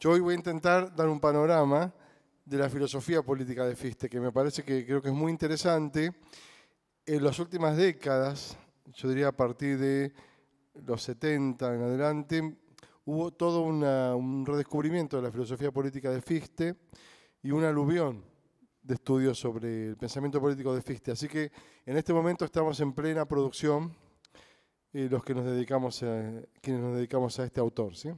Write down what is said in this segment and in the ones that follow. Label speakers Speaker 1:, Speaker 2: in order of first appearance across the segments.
Speaker 1: Yo hoy voy a intentar dar un panorama de la filosofía política de Fichte, que me parece que creo que es muy interesante. En las últimas décadas, yo diría a partir de los 70 en adelante, hubo todo un redescubrimiento de la filosofía política de Fichte y un aluvión de estudios sobre el pensamiento político de Fichte. Así que en este momento estamos en plena producción eh, los que nos dedicamos a, quienes nos dedicamos a este autor. ¿sí?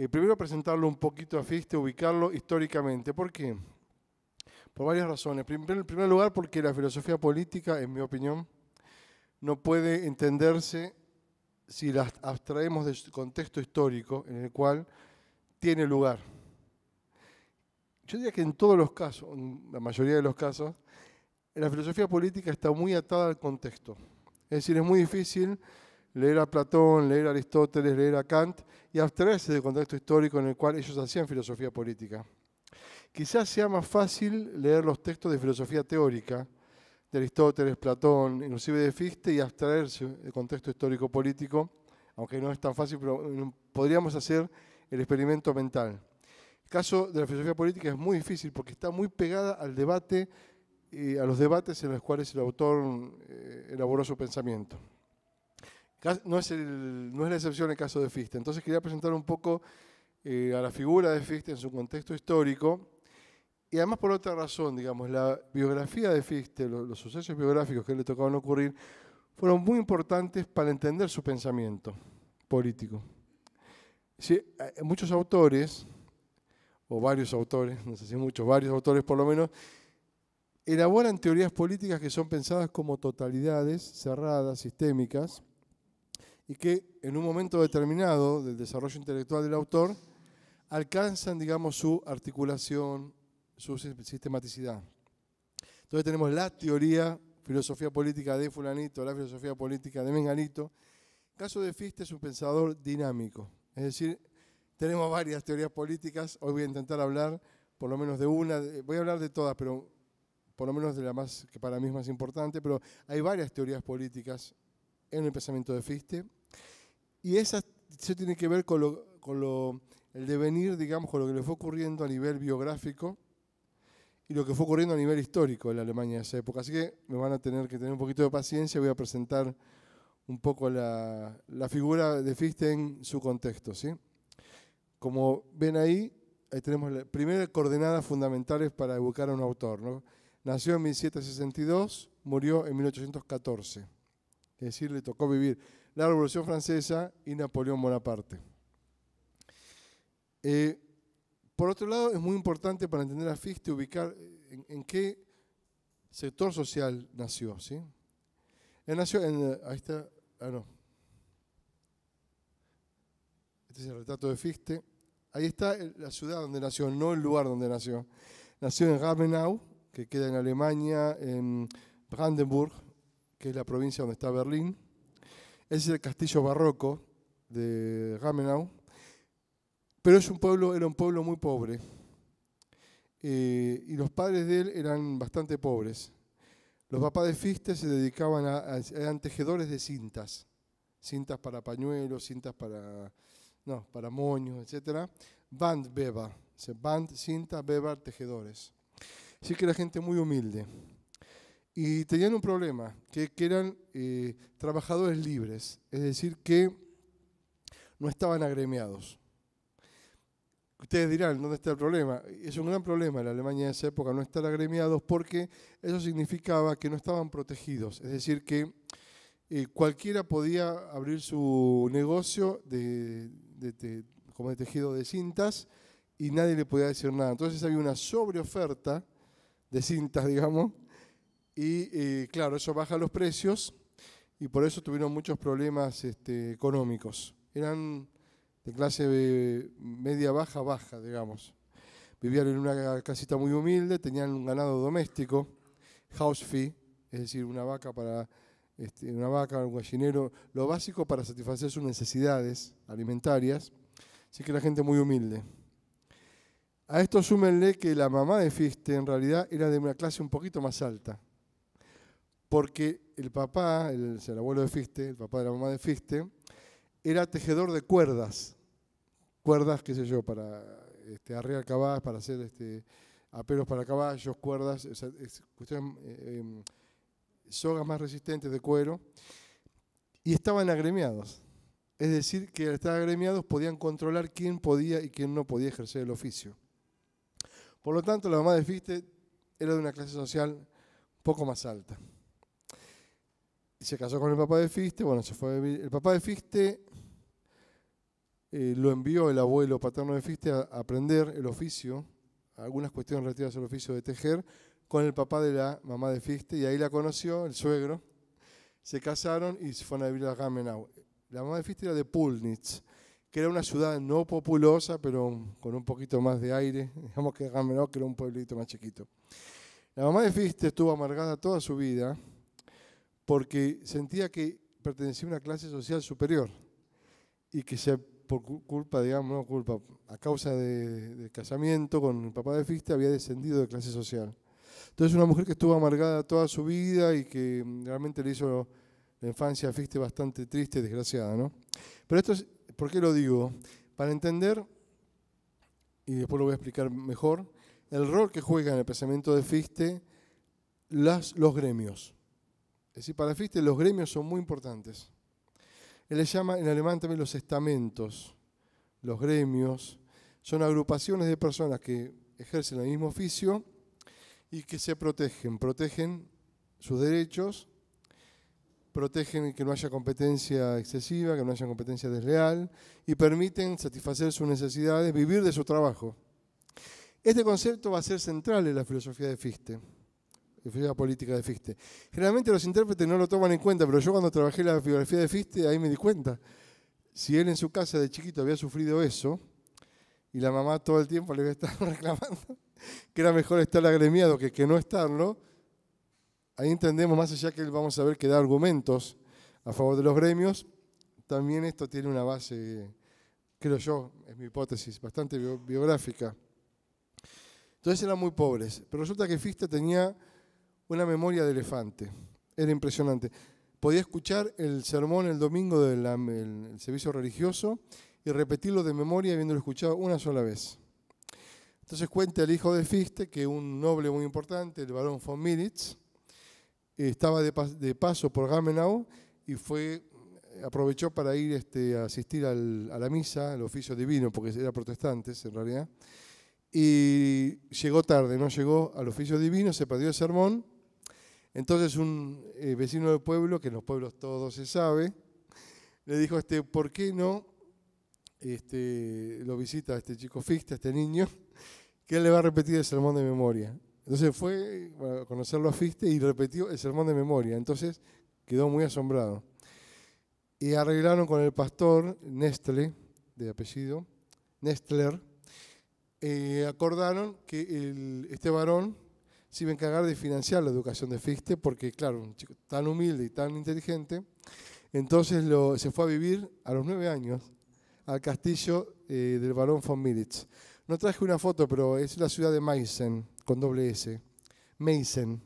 Speaker 1: Eh, primero presentarlo un poquito a Fichte, ubicarlo históricamente. ¿Por qué? Por varias razones. en primer lugar, porque la filosofía política, en mi opinión, no puede entenderse si la abstraemos del contexto histórico en el cual tiene lugar. Yo diría que en todos los casos, en la mayoría de los casos, la filosofía política está muy atada al contexto. Es decir, es muy difícil leer a Platón, leer a Aristóteles, leer a Kant y abstraerse del contexto histórico en el cual ellos hacían filosofía política. Quizás sea más fácil leer los textos de filosofía teórica de Aristóteles, Platón, inclusive de Fichte y abstraerse del contexto histórico-político, aunque no es tan fácil, pero podríamos hacer el experimento mental. El caso de la filosofía política es muy difícil porque está muy pegada al debate, y eh, a los debates en los cuales el autor eh, elaboró su pensamiento. No es, la excepción el caso de Fichte. Entonces quería presentar un poco eh, a la figura de Fichte en su contexto histórico. Y además por otra razón, digamos, la biografía de Fichte, los, sucesos biográficos que le tocaban ocurrir, fueron muy importantes para entender su pensamiento político. Sí, eh, muchos autores, o varios autores, no sé si muchos, varios autores por lo menos, elaboran teorías políticas que son pensadas como totalidades cerradas, sistémicas, y que en un momento determinado del desarrollo intelectual del autor alcanzan, digamos, su articulación, su sistematicidad. Entonces tenemos la teoría, filosofía política de fulanito, la filosofía política de menganito. El caso de Fichte es un pensador dinámico, es decir, tenemos varias teorías políticas, hoy voy a intentar hablar por lo menos de una, voy a hablar de todas, pero por lo menos de la más que para mí es más importante, pero hay varias teorías políticas en el pensamiento de Fichte, y eso tiene que ver con, lo, con lo, el devenir, digamos, con lo que le fue ocurriendo a nivel biográfico y lo que fue ocurriendo a nivel histórico en la Alemania de esa época. Así que me van a tener que tener un poquito de paciencia, voy a presentar un poco la, la figura de Fichte en su contexto. ¿sí? Como ven ahí, ahí tenemos las primeras coordenadas fundamentales para evocar a un autor. ¿no? Nació en 1762, murió en 1814. Es decir, le tocó vivir la Revolución Francesa y Napoleón Bonaparte. Eh, por otro lado, es muy importante para entender a Fichte ubicar en, qué sector social nació. ¿sí? Él nació en... Ahí está... Ah, no. Este es el retrato de Fichte. Ahí está la ciudad donde nació, no el lugar donde nació. Nació en Ravenau, que queda en Alemania, en Brandenburg, que es la provincia donde está Berlín es el castillo barroco de Ramenau. Pero es un pueblo, era un pueblo muy pobre. Eh, y los padres de él eran bastante pobres. Los papás de Fichte se dedicaban a, eran tejedores de cintas, cintas para pañuelos, cintas para, no, para moños, etc. Band beba, band, cinta, beba, tejedores. Así que era gente muy humilde y tenían un problema, que, eran eh, trabajadores libres, es decir, que no estaban agremiados. Ustedes dirán, ¿dónde está el problema? Es un gran problema en la Alemania de esa época no estar agremiados porque eso significaba que no estaban protegidos, es decir, que eh, cualquiera podía abrir su negocio de, como de tejido de cintas y nadie le podía decir nada. Entonces había una sobreoferta de cintas, digamos, y eh, claro, eso baja los precios y por eso tuvieron muchos problemas este, económicos. Eran de clase media baja, baja, digamos. Vivían en una casita muy humilde, tenían un ganado doméstico, house fee, es decir, una vaca para este, una vaca, un gallinero, lo básico para satisfacer sus necesidades alimentarias. Así que era gente muy humilde. A esto súmenle que la mamá de Fiste en realidad era de una clase un poquito más alta porque el papá, el, abuelo de Fiste, el papá de la mamá de Fiste, era tejedor de cuerdas, cuerdas, qué sé yo, para este, arrear caballos, para hacer este, aperos para caballos, cuerdas, eh, em, sogas más resistentes de cuero, y estaban agremiados. Es decir, que al estar agremiados podían controlar quién podía y quién no podía ejercer el oficio. Por lo tanto, la mamá de Fiste era de una clase social poco más alta se casó con el papá de Fiste. Bueno, se fue a vivir. El papá de Fiste eh, lo envió el abuelo paterno de Fiste a aprender el oficio, algunas cuestiones relativas al oficio de tejer, con el papá de la mamá de Fiste, y ahí la conoció, el suegro. Se casaron y se fueron a vivir a Gamenau. La mamá de Fiste era de Pulnitz, que era una ciudad no populosa, pero con un poquito más de aire. Digamos que Gamenau, que era un pueblito más chiquito. La mamá de Fiste estuvo amargada toda su vida porque sentía que pertenecía a una clase social superior y que se, por culpa, digamos, no culpa, a causa del casamiento con el papá de Fiste había descendido de clase social. Entonces una mujer que estuvo amargada toda su vida y que mm, realmente le hizo la infancia a Fiste bastante triste, desgraciada, ¿no? Pero esto es, ¿por qué lo digo? Para entender, y después lo voy a explicar mejor, el rol que juega en el pensamiento de Fiste los gremios. Es para Fichte los gremios son muy importantes. Él les llama en alemán también los estamentos. Los gremios son agrupaciones de personas que ejercen el mismo oficio y que se protegen, protegen sus derechos, protegen que no haya competencia excesiva, que no haya competencia desleal y permiten satisfacer sus necesidades, vivir de su trabajo. Este concepto va a ser central en la filosofía de Fichte la política de Fichte. Generalmente los intérpretes no lo toman en cuenta, pero yo cuando trabajé la biografía de Fichte, ahí me di cuenta. Si él en su casa de chiquito había sufrido eso, y la mamá todo el tiempo le estar reclamando que era mejor estar agremiado que, que no estarlo, ahí entendemos más allá que vamos a ver que da argumentos a favor de los gremios, también esto tiene una base, creo yo, es mi hipótesis, bastante biográfica. Entonces eran muy pobres, pero resulta que Fichte tenía una memoria de elefante. Era impresionante. Podía escuchar el sermón el domingo del servicio religioso y repetirlo de memoria habiéndolo escuchado una sola vez. Entonces cuenta el hijo de Fichte que un noble muy importante, el barón von Militz, estaba de, paso por Gamenau y fue aprovechó para ir este, a asistir a la misa, al oficio divino, porque era protestantes en realidad, y llegó tarde, no llegó al oficio divino, se perdió el sermón entonces un eh, vecino del pueblo, que en los pueblos todo se sabe, le dijo, este, ¿por qué no este, lo visita este chico Fichte, este niño, que él le va a repetir el sermón de memoria? Entonces fue a conocerlo a Fichte y repetió el sermón de memoria. Entonces quedó muy asombrado. Y arreglaron con el pastor Nestle, de apellido, Nestler, eh, acordaron que este varón se iba a encargar de financiar la educación de Fichte, porque claro, un chico tan humilde y tan inteligente, entonces lo, se fue a vivir a los nueve años al castillo eh, del barón von Militz. No traje una foto, pero es la ciudad de Meissen, con doble S. Meissen.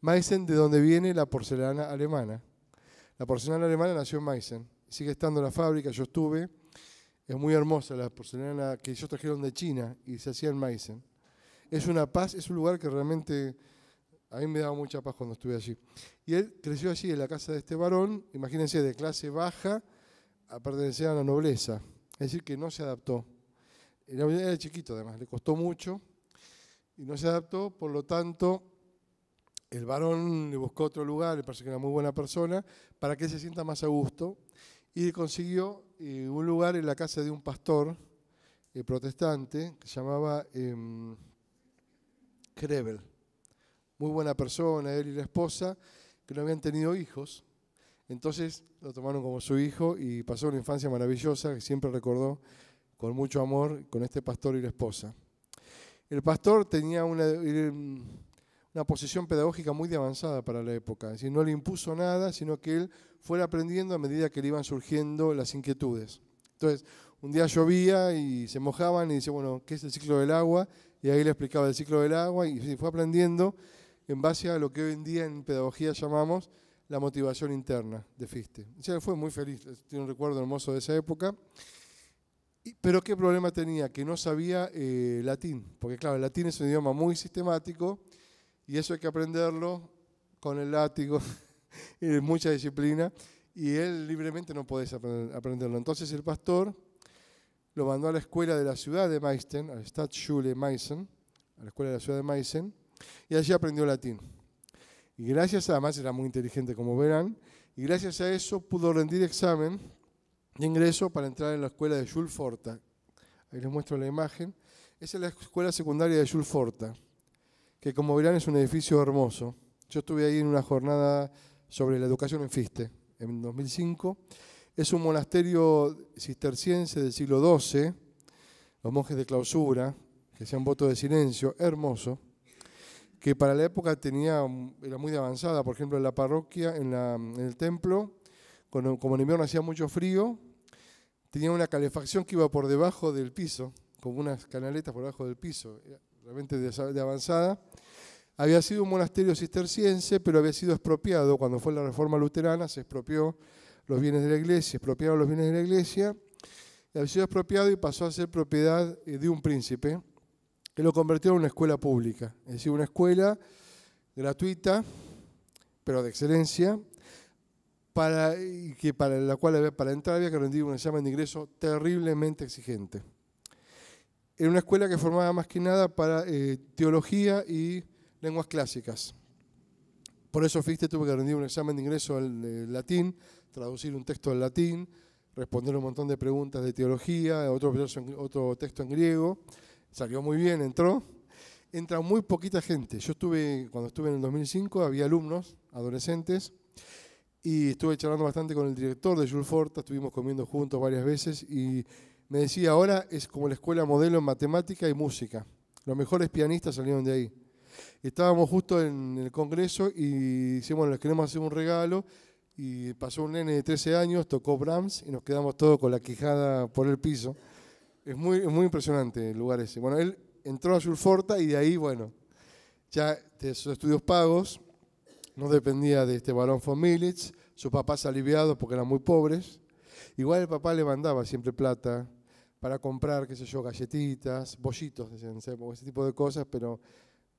Speaker 1: Meissen, de donde viene la porcelana alemana. La porcelana alemana nació en Meissen. Sigue estando en la fábrica, yo estuve. Es muy hermosa la porcelana que ellos trajeron de China y se hacía en Meissen es una paz, es un lugar que realmente a mí me daba mucha paz cuando estuve allí. Y él creció allí en la casa de este varón, imagínense, de clase baja, a pertenecer a la nobleza. Es decir, que no se adaptó. Era, chiquito además, le costó mucho y no se adaptó, por lo tanto, el varón le buscó otro lugar, le parece que era muy buena persona, para que se sienta más a gusto y consiguió eh, un lugar en la casa de un pastor eh, protestante que se llamaba... Em, Grebel, Muy buena persona, él y la esposa, que no habían tenido hijos. Entonces lo tomaron como su hijo y pasó una infancia maravillosa que siempre recordó con mucho amor con este pastor y la esposa. El pastor tenía una, eh, una posición pedagógica muy avanzada para la época, es no le impuso nada, sino que él fuera aprendiendo a medida que le iban surgiendo las inquietudes. Entonces, un día llovía y se mojaban y dice, bueno, ¿qué es el ciclo del agua? y ahí le explicaba el ciclo del agua y se fue aprendiendo en base a lo que hoy en día en pedagogía llamamos la motivación interna de Fiste. O sea, fue muy feliz, tiene un recuerdo hermoso de esa época. pero qué problema tenía, que no sabía eh, latín, porque claro, el latín es un idioma muy sistemático y eso hay que aprenderlo con el látigo, y mucha disciplina, y él libremente no podés aprenderlo. Entonces el pastor lo mandó a la escuela de la ciudad de Meissen, la Stadtschule Meissen, a la escuela de la ciudad de Meissen, y allí aprendió latín. Y gracias a, además era muy inteligente como verán, y gracias a eso pudo rendir examen de ingreso para entrar en la escuela de Jules Forta. Ahí les muestro la imagen. Esa es la escuela secundaria de Jules Forta, que como verán es un edificio hermoso. Yo estuve ahí en una jornada sobre la educación en Fiste, en 2005, es un monasterio cisterciense del siglo XII, los monjes de clausura, que hacían voto de silencio, hermoso, que para la época tenía, era muy avanzada, por ejemplo, en la parroquia, en, el templo, como en invierno hacía mucho frío, tenía una calefacción que iba por debajo del piso, como unas canaletas por debajo del piso, realmente de avanzada. Había sido un monasterio cisterciense, pero había sido expropiado, cuando fue la reforma luterana se expropió los bienes de la iglesia, expropiaron los bienes de la iglesia, y había sido expropiado y pasó a ser propiedad eh, de un príncipe, que lo convirtió en una escuela pública, es decir, una escuela gratuita, pero de excelencia, para, que para la cual para entrar había que rendir un examen de ingreso terriblemente exigente. Era una escuela que formaba más que nada para eh, teología y lenguas clásicas. Por eso, fuiste tuve que rendir un examen de ingreso al latín, traducir un texto al latín, responder un montón de preguntas de teología, otro, otro texto en griego. Salió muy bien, entró. Entra muy poquita gente. Yo estuve, cuando estuve en el 2005, había alumnos, adolescentes, y estuve charlando bastante con el director de Jules Forta, estuvimos comiendo juntos varias veces, y me decía, ahora es como la escuela modelo en matemática y música. Los mejores pianistas salieron de ahí estábamos justo en el Congreso y dijimos, bueno, les queremos hacer un regalo. Y pasó un nene de 13 años, tocó Brahms y nos quedamos todos con la quijada por el piso. Es muy, es muy impresionante el lugar ese. Bueno, él entró a Surforta y de ahí, bueno, ya de sus estudios pagos, no dependía de este balón von Militz, sus papás aliviados porque eran muy pobres. Igual el papá le mandaba siempre plata para comprar, qué sé yo, galletitas, bollitos, ese tipo de cosas, pero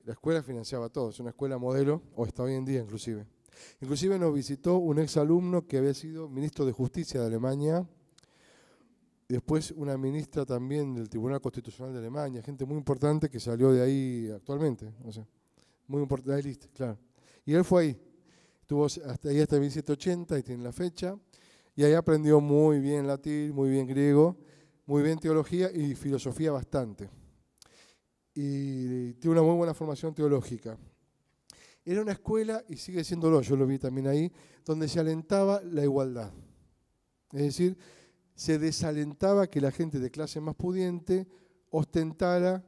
Speaker 1: la escuela financiaba todo, es una escuela modelo, o está hoy en día inclusive. Inclusive nos visitó un exalumno que había sido ministro de Justicia de Alemania, después una ministra también del Tribunal Constitucional de Alemania, gente muy importante que salió de ahí actualmente, muy importante, claro. Y él fue ahí, estuvo hasta ahí hasta 1780 y tiene la fecha, y ahí aprendió muy bien latín, muy bien griego, muy bien teología y filosofía bastante y tiene una muy buena formación teológica. Era una escuela, y sigue siéndolo, yo lo vi también ahí, donde se alentaba la igualdad. Es decir, se desalentaba que la gente de clase más pudiente ostentara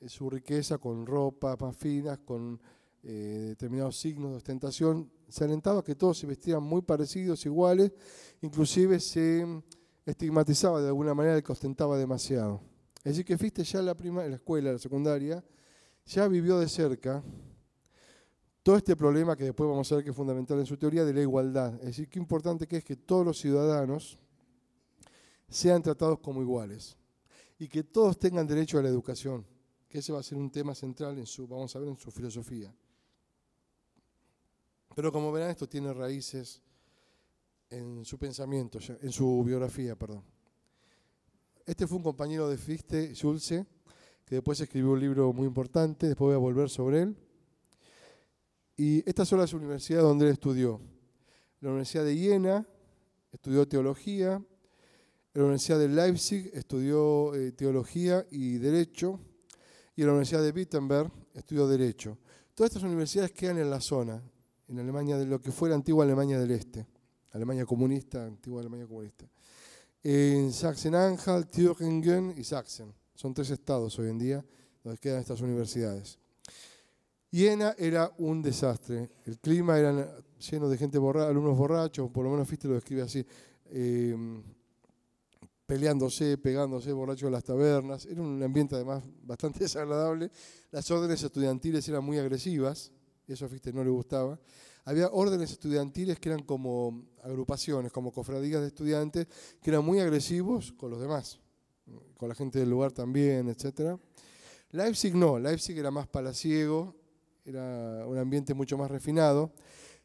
Speaker 1: eh, su riqueza con ropa más finas, con eh, determinados signos de ostentación. Se alentaba que todos se vestían muy parecidos, iguales, inclusive se mm, estigmatizaba de alguna manera el que ostentaba demasiado. Es decir, que fuiste ya en la, prima, la escuela, en la secundaria, ya vivió de cerca todo este problema que después vamos a ver que es fundamental en su teoría de la igualdad. Es decir, qué importante que es que todos los ciudadanos sean tratados como iguales y que todos tengan derecho a la educación, que ese va a ser un tema central en su, vamos a ver, en su filosofía. Pero como verán, esto tiene raíces en su pensamiento, en su biografía, perdón. Este fue un compañero de Fichte, Schulze, que después escribió un libro muy importante, después voy a volver sobre él. Y estas son las universidades donde él estudió. La Universidad de Jena estudió teología, la Universidad de Leipzig estudió eh, teología y derecho, y la Universidad de Wittenberg estudió derecho. Todas estas universidades quedan en la zona, en Alemania de lo que fue la antigua Alemania del Este, Alemania comunista, antigua Alemania comunista en Sachsen-Anhalt, Thüringen y Sachsen. Son tres estados hoy en día donde quedan estas universidades. Jena era un desastre. El clima era lleno de gente borracha, alumnos borrachos, por lo menos Fichte lo describe así, eh, peleándose, pegándose, borrachos en las tabernas. Era un ambiente además bastante desagradable. Las órdenes estudiantiles eran muy agresivas, eso a Fichte no le gustaba había órdenes estudiantiles que eran como agrupaciones, como cofradías de estudiantes, que eran muy agresivos con los demás, con la gente del lugar también, etc. Leipzig no, Leipzig era más palaciego, era un ambiente mucho más refinado.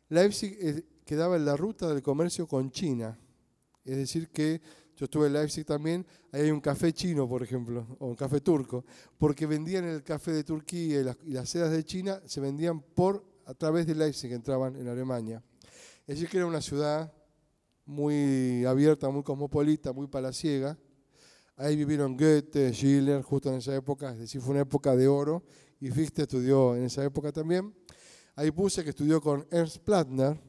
Speaker 1: Leipzig eh, quedaba en la ruta del comercio con China, es decir que yo estuve en Leipzig también, ahí hay un café chino, por ejemplo, o un café turco, porque vendían el café de Turquía y las, y las sedas de China, se vendían por a través de Leipzig entraban en Alemania. Es decir, que era una ciudad muy abierta, muy cosmopolita, muy palaciega. Ahí vivieron Goethe, Schiller, justo en esa época, es decir, fue una época de oro, y Fichte estudió en esa época también. Ahí puse que estudió con Ernst Plattner,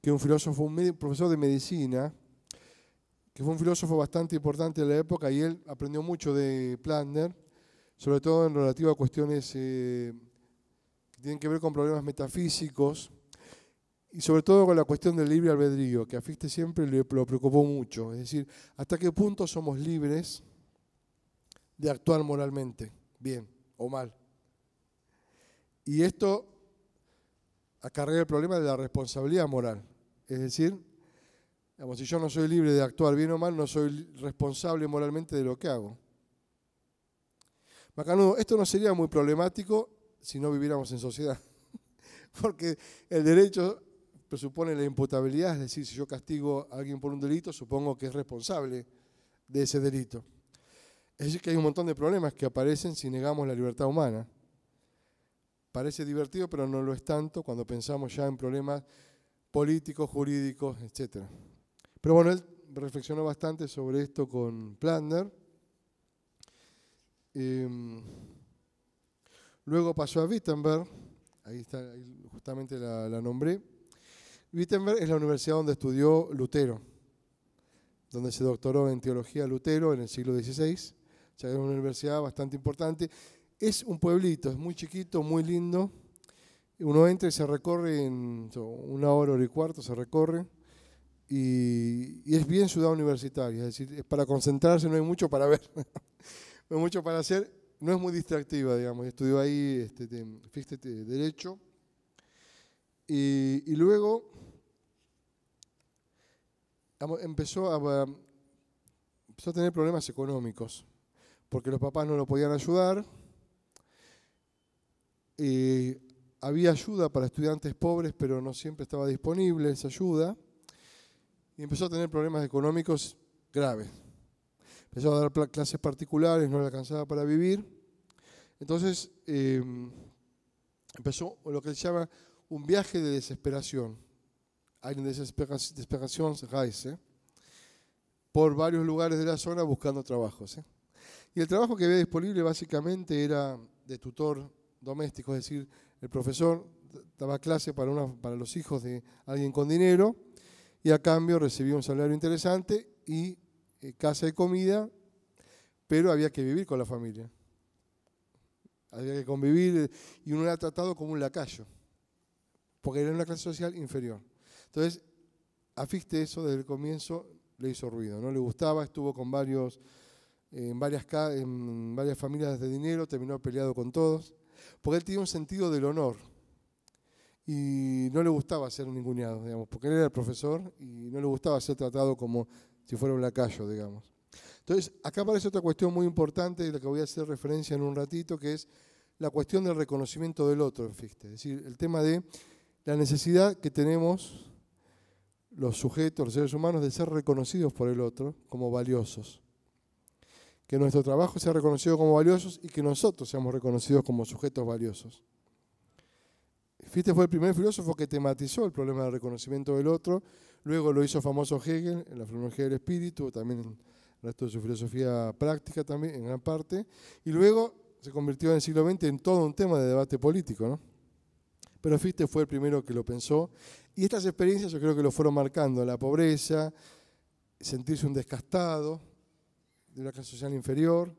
Speaker 1: que es un filósofo, un profesor de medicina, que fue un filósofo bastante importante de la época, y él aprendió mucho de Plattner, sobre todo en relativo a cuestiones eh, tienen que ver con problemas metafísicos y sobre todo con la cuestión del libre albedrío, que a Fichte siempre le lo preocupó mucho. Es decir, ¿hasta qué punto somos libres de actuar moralmente, bien o mal? Y esto acarrea el problema de la responsabilidad moral. Es decir, si yo no soy libre de actuar bien o mal, no soy responsable moralmente de lo que hago. Macanudo, esto no sería muy problemático si no viviéramos en sociedad. Porque el derecho presupone la imputabilidad, es decir, si yo castigo a alguien por un delito, supongo que es responsable de ese delito. Es decir, que hay un montón de problemas que aparecen si negamos la libertad humana. Parece divertido, pero no lo es tanto cuando pensamos ya en problemas políticos, jurídicos, etc. Pero bueno, él reflexionó bastante sobre esto con Planner. Em, Luego pasó a Wittenberg, ahí está, justamente la, la nombré. Wittenberg es la universidad donde estudió Lutero, donde se doctoró en teología Lutero en el siglo XVI. O sea, es una universidad bastante importante. Es un pueblito, es muy chiquito, muy lindo. Uno entra y se recorre en una hora, hora y cuarto, se recorre. Y, y es bien ciudad universitaria, es decir, es para concentrarse, no hay mucho para ver, no hay mucho para hacer no es muy distractiva, digamos. Estudió ahí este, fíjate, Derecho. Y, luego empezó a, a tener problemas económicos, porque los papás no lo podían ayudar. había ayuda para estudiantes pobres, pero no siempre estaba disponible esa ayuda. Y empezó a tener problemas económicos graves. Empezó a dar clases particulares, no le alcanzaba para vivir. Entonces em, empezó lo que se llama un viaje de desesperación, Hay desesperación, desesperación, ¿eh? por varios lugares de la zona buscando trabajos. ¿eh? Y el trabajo que había disponible básicamente era de tutor doméstico, es decir, el profesor daba clase para, para los hijos de alguien con dinero y a cambio recibía un salario interesante y eh, casa de comida, pero había que vivir con la familia. Había que convivir eh, y uno era tratado como un lacayo, porque era una clase social inferior. Entonces, Afiste eso desde el comienzo le hizo ruido, no le gustaba, estuvo con varios, en varias, en varias familias de dinero, terminó peleado con todos, porque él tenía un sentido del honor y no le gustaba ser ninguneado, digamos, porque él era el profesor y no le gustaba ser tratado como si fuera un lacayo, digamos. Entonces, acá aparece otra cuestión muy importante de la que voy a hacer referencia en un ratito, que es la cuestión del reconocimiento del otro fíjate, Es decir, el tema de la necesidad que tenemos los sujetos, los seres humanos, de ser reconocidos por el otro como valiosos. Que nuestro trabajo sea reconocido como valiosos y que nosotros seamos reconocidos como sujetos valiosos. Fichte este fue el primer filósofo que tematizó el problema del reconocimiento del otro, luego lo hizo famoso Hegel en la filología del espíritu, también en el resto de su filosofía práctica también, en gran parte, y luego se convirtió en el siglo XX en todo un tema de debate político, Pero Fichte fue el primero que lo pensó, y estas experiencias yo creo que lo fueron marcando, la pobreza, sentirse un descastado, de una clase social inferior,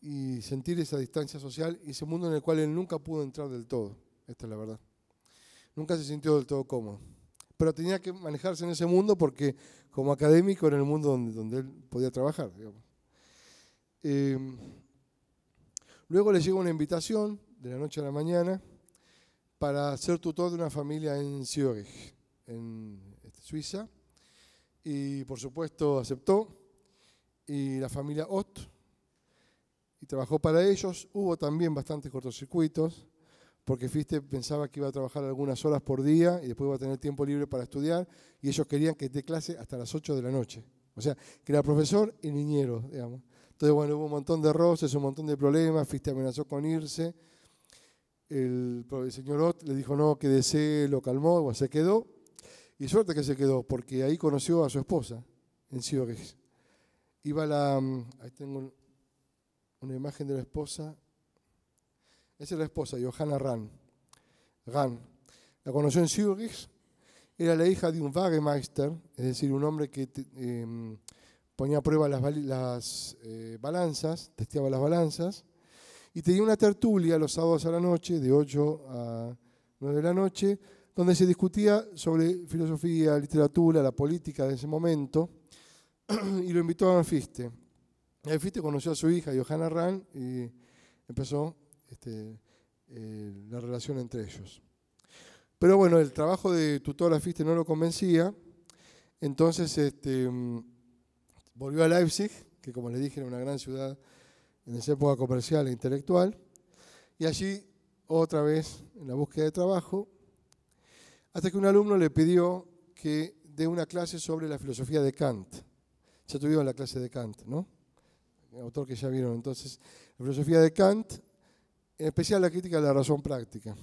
Speaker 1: y sentir esa distancia social y ese mundo en el cual él nunca pudo entrar del todo esta es la verdad. Nunca se sintió del todo cómodo. Pero tenía que manejarse en ese mundo porque como académico era el mundo donde, donde él podía trabajar. Eh, luego le llegó una invitación de la noche a la mañana para ser tutor de una familia en Zürich en este, Suiza. Y por supuesto aceptó. Y la familia Ott. Y trabajó para ellos. Hubo también bastantes cortocircuitos porque Fiste pensaba que iba a trabajar algunas horas por día y después iba a tener tiempo libre para estudiar, y ellos querían que dé clase hasta las 8 de la noche. O sea, que era profesor y niñero, digamos. Entonces, bueno, hubo un montón de roces, un montón de problemas, Fiste amenazó con irse. El, señor Ott le dijo no, que desee, lo calmó, se quedó. Y suerte que se quedó, porque ahí conoció a su esposa, en Ciudad Iba la. Mm, ahí tengo una imagen de la esposa. Esa es la esposa Johanna Rahn. La conoció en Zürich. Era la hija de un Wagemeister, es decir, un hombre que em, ponía a prueba las, las eh, balanzas, testeaba las balanzas. Y tenía una tertulia los sábados a la noche, de 8 a 9 de la noche, donde se discutía sobre filosofía, literatura, la política de ese momento, y lo invitó a Anfiste. Anfiste conoció a su hija, Johanna Rahn, y empezó este, eh, la relación entre ellos. Pero bueno, el trabajo de tutor Fichte no lo convencía, entonces este, mm, volvió a Leipzig, que como le dije era una gran ciudad en esa época comercial e intelectual, y allí otra vez en la búsqueda de trabajo, hasta que un alumno le pidió que dé una clase sobre la filosofía de Kant. Ya tuvieron la clase de Kant, ¿no? autor que ya vieron. Entonces, la filosofía de Kant en especial la crítica de la razón práctica.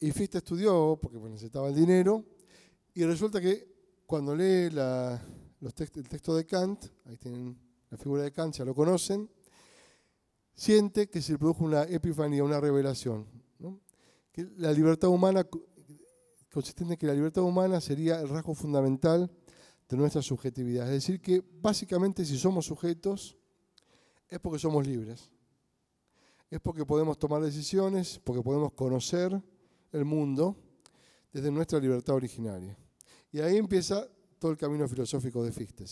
Speaker 1: Y Fichte estudió porque necesitaba el dinero y resulta que cuando lee el texto de Kant, ahí tienen la figura de Kant, ya lo conocen, siente que se produjo una epifanía, una revelación. Que la libertad humana, consiste en que la libertad humana sería el rasgo fundamental de nuestra subjetividad. Es decir, que básicamente si somos sujetos es porque somos libres es porque podemos tomar decisiones, porque podemos conocer el mundo desde nuestra libertad originaria. Y ahí empieza todo el camino filosófico de Fichte.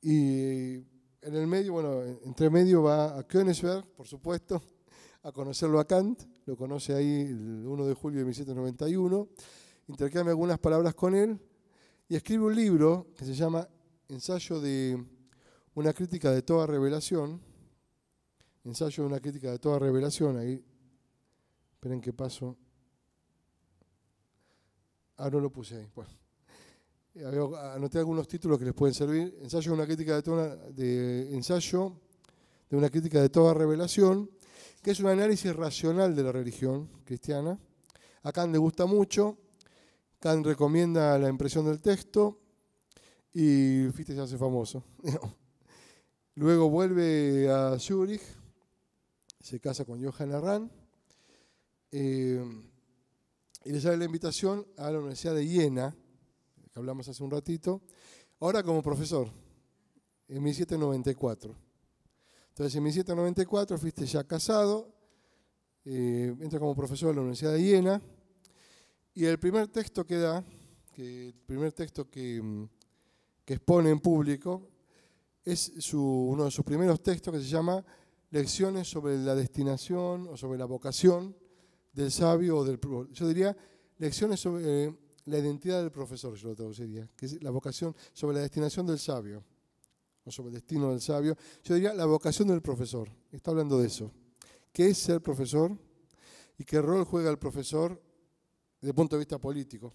Speaker 1: Y en el medio, bueno, entre medio va a Königsberg, por supuesto, a conocerlo a Kant, lo conoce ahí el 1 de julio de 1791, intercambia algunas palabras con él y escribe un libro que se llama Ensayo de una crítica de toda revelación, Ensayo de una crítica de toda revelación. Ahí, esperen qué paso. Ah, no lo puse ahí. Bueno. Eh, anoté algunos títulos que les pueden servir. Ensayo de una crítica de toda, de, ensayo de una crítica de toda revelación, que es un análisis racional de la religión cristiana. A Kant le gusta mucho. Kant recomienda la impresión del texto y Fichte se hace famoso. Luego vuelve a Zurich se casa con Johanna Rann eh, y le sale la invitación a la Universidad de Jena, que hablamos hace un ratito, ahora como profesor, en 1794. Entonces, en 1794 fuiste ya casado, eh, entra como profesor a la Universidad de Jena y el primer texto que da, que, el primer texto que, mm, expone en público, es uno de sus primeros textos que se llama lecciones sobre la destinación o sobre la vocación del sabio o del... Yo diría lecciones sobre eh, la identidad del profesor, yo lo traduciría, que es la vocación sobre la destinación del sabio o sobre el destino del sabio. Yo diría la vocación del profesor, está hablando de eso. ¿Qué es ser profesor? ¿Y qué rol juega el profesor desde el punto de vista político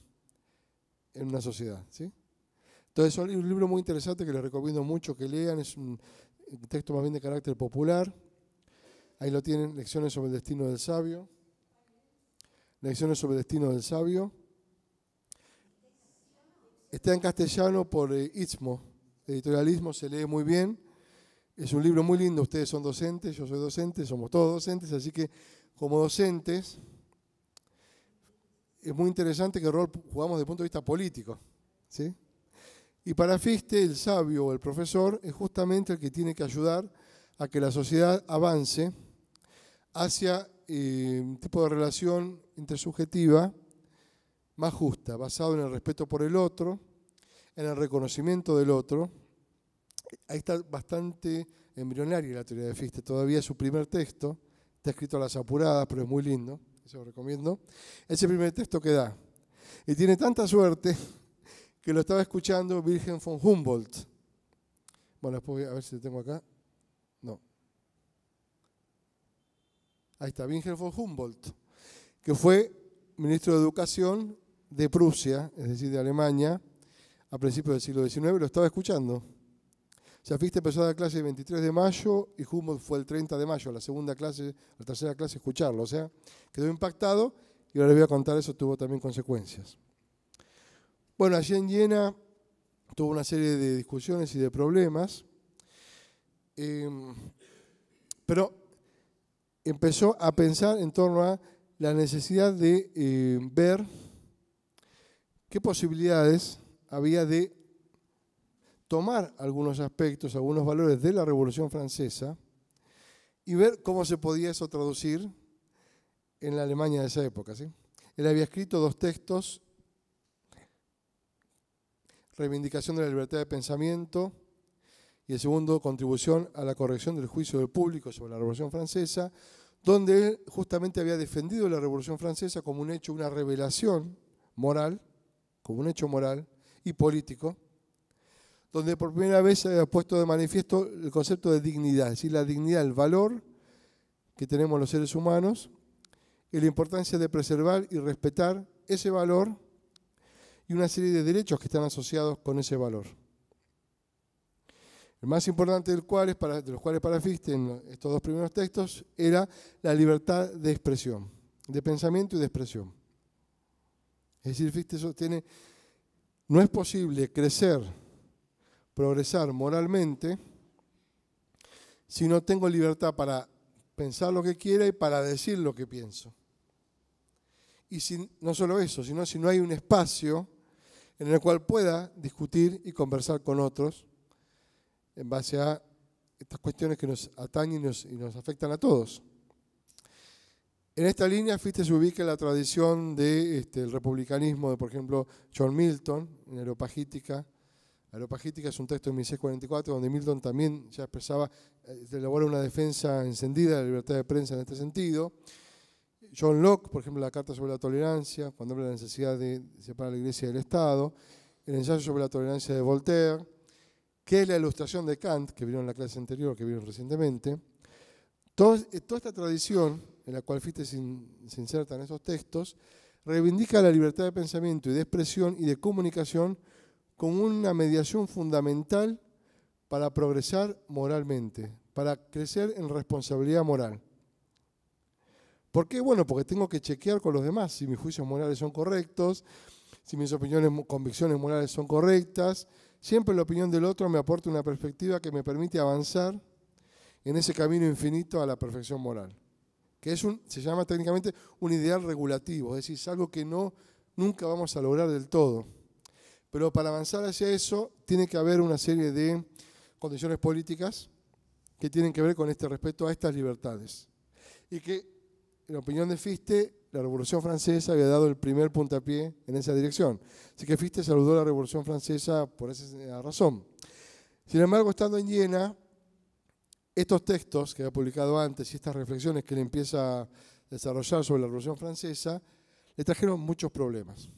Speaker 1: en una sociedad? ¿sí? Entonces, es un libro muy interesante que les recomiendo mucho que lean. Es un, texto más bien de carácter popular. Ahí lo tienen, lecciones sobre el destino del sabio. Lecciones sobre el destino del sabio. Está en castellano por eh, Itzmo editorialismo, se lee muy bien. Es un libro muy lindo, ustedes son docentes, yo soy docente, somos todos docentes, así que como docentes es muy interesante que rol jugamos desde el punto de vista político. ¿sí? Y para Fichte, el sabio o el profesor es justamente el que tiene que ayudar a que la sociedad avance hacia eh, un tipo de relación intersubjetiva más justa, basado en el respeto por el otro, en el reconocimiento del otro. Ahí está bastante embrionaria la teoría de Fichte, todavía es su primer texto, está escrito a las apuradas, pero es muy lindo, se lo recomiendo. Es el primer texto que da. Y tiene tanta suerte que lo estaba escuchando Virgen von Humboldt. Bueno, después voy a ver si lo tengo acá. No. Ahí está, Virgen von Humboldt, que fue ministro de Educación de Prusia, es decir, de Alemania, a principios del siglo XIX, lo estaba escuchando. fuiste empezó a la clase el 23 de mayo y Humboldt fue el 30 de mayo, la segunda clase, la tercera clase, escucharlo. O sea, quedó impactado y ahora les voy a contar eso, tuvo también consecuencias. Bueno, allí en Jena tuvo una serie de discusiones y de problemas, em, pero empezó a pensar en torno a la necesidad de em, ver qué posibilidades había de tomar algunos aspectos, algunos valores de la Revolución Francesa y ver cómo se podía eso traducir en la Alemania de esa época. ¿sí? Él había escrito dos textos reivindicación de la libertad de pensamiento, y el segundo, contribución a la corrección del juicio del público sobre la Revolución Francesa, donde él justamente había defendido la Revolución Francesa como un hecho, una revelación moral, como un hecho moral y político, donde por primera vez se había puesto de manifiesto el concepto de dignidad, es decir, la dignidad, el valor que tenemos los seres humanos y la importancia de preservar y respetar ese valor y una serie de derechos que están asociados con ese valor. El más importante del cual es de los cuales para Fichte en estos dos primeros textos era la libertad de expresión, de pensamiento y de expresión. Es decir, Fichte sostiene, no es posible crecer, progresar moralmente, si no tengo libertad para pensar lo que quiera y para decir lo que pienso. Y si, no solo eso, sino si no hay un espacio en el cual pueda discutir y conversar con otros en base a estas cuestiones que nos atañen y nos, afectan a todos. En esta línea, Fichte se ubica en la tradición del de, este, republicanismo de, por ejemplo, John Milton, en Aeropagítica. Aeropagítica es un texto de 1644 donde Milton también ya expresaba, eh, elabora una defensa encendida de la libertad de prensa en este sentido. John Locke, por ejemplo, la Carta sobre la Tolerancia, cuando habla de la necesidad de separar la Iglesia del Estado, el ensayo sobre la tolerancia de Voltaire, que es la ilustración de Kant, que vieron en la clase anterior, que vieron recientemente. toda esta tradición en la cual Fichte se inserta en esos textos, reivindica la libertad de pensamiento y de expresión y de comunicación como una mediación fundamental para progresar moralmente, para crecer en responsabilidad moral. ¿Por qué? Bueno, porque tengo que chequear con los demás si mis juicios morales son correctos, si mis opiniones, convicciones morales son correctas. Siempre la opinión del otro me aporta una perspectiva que me permite avanzar en ese camino infinito a la perfección moral, que es un, se llama técnicamente un ideal regulativo, es decir, es algo que no, nunca vamos a lograr del todo. Pero para avanzar hacia eso tiene que haber una serie de condiciones políticas que tienen que ver con este respeto a estas libertades y que en opinión de Fichte, la Revolución Francesa había dado el primer puntapié en esa dirección. Así que Fichte saludó a la Revolución Francesa por esa eh, razón. Sin embargo, estando en Viena, estos textos que había publicado antes y estas reflexiones que él empieza a desarrollar sobre la Revolución Francesa, le trajeron muchos problemas.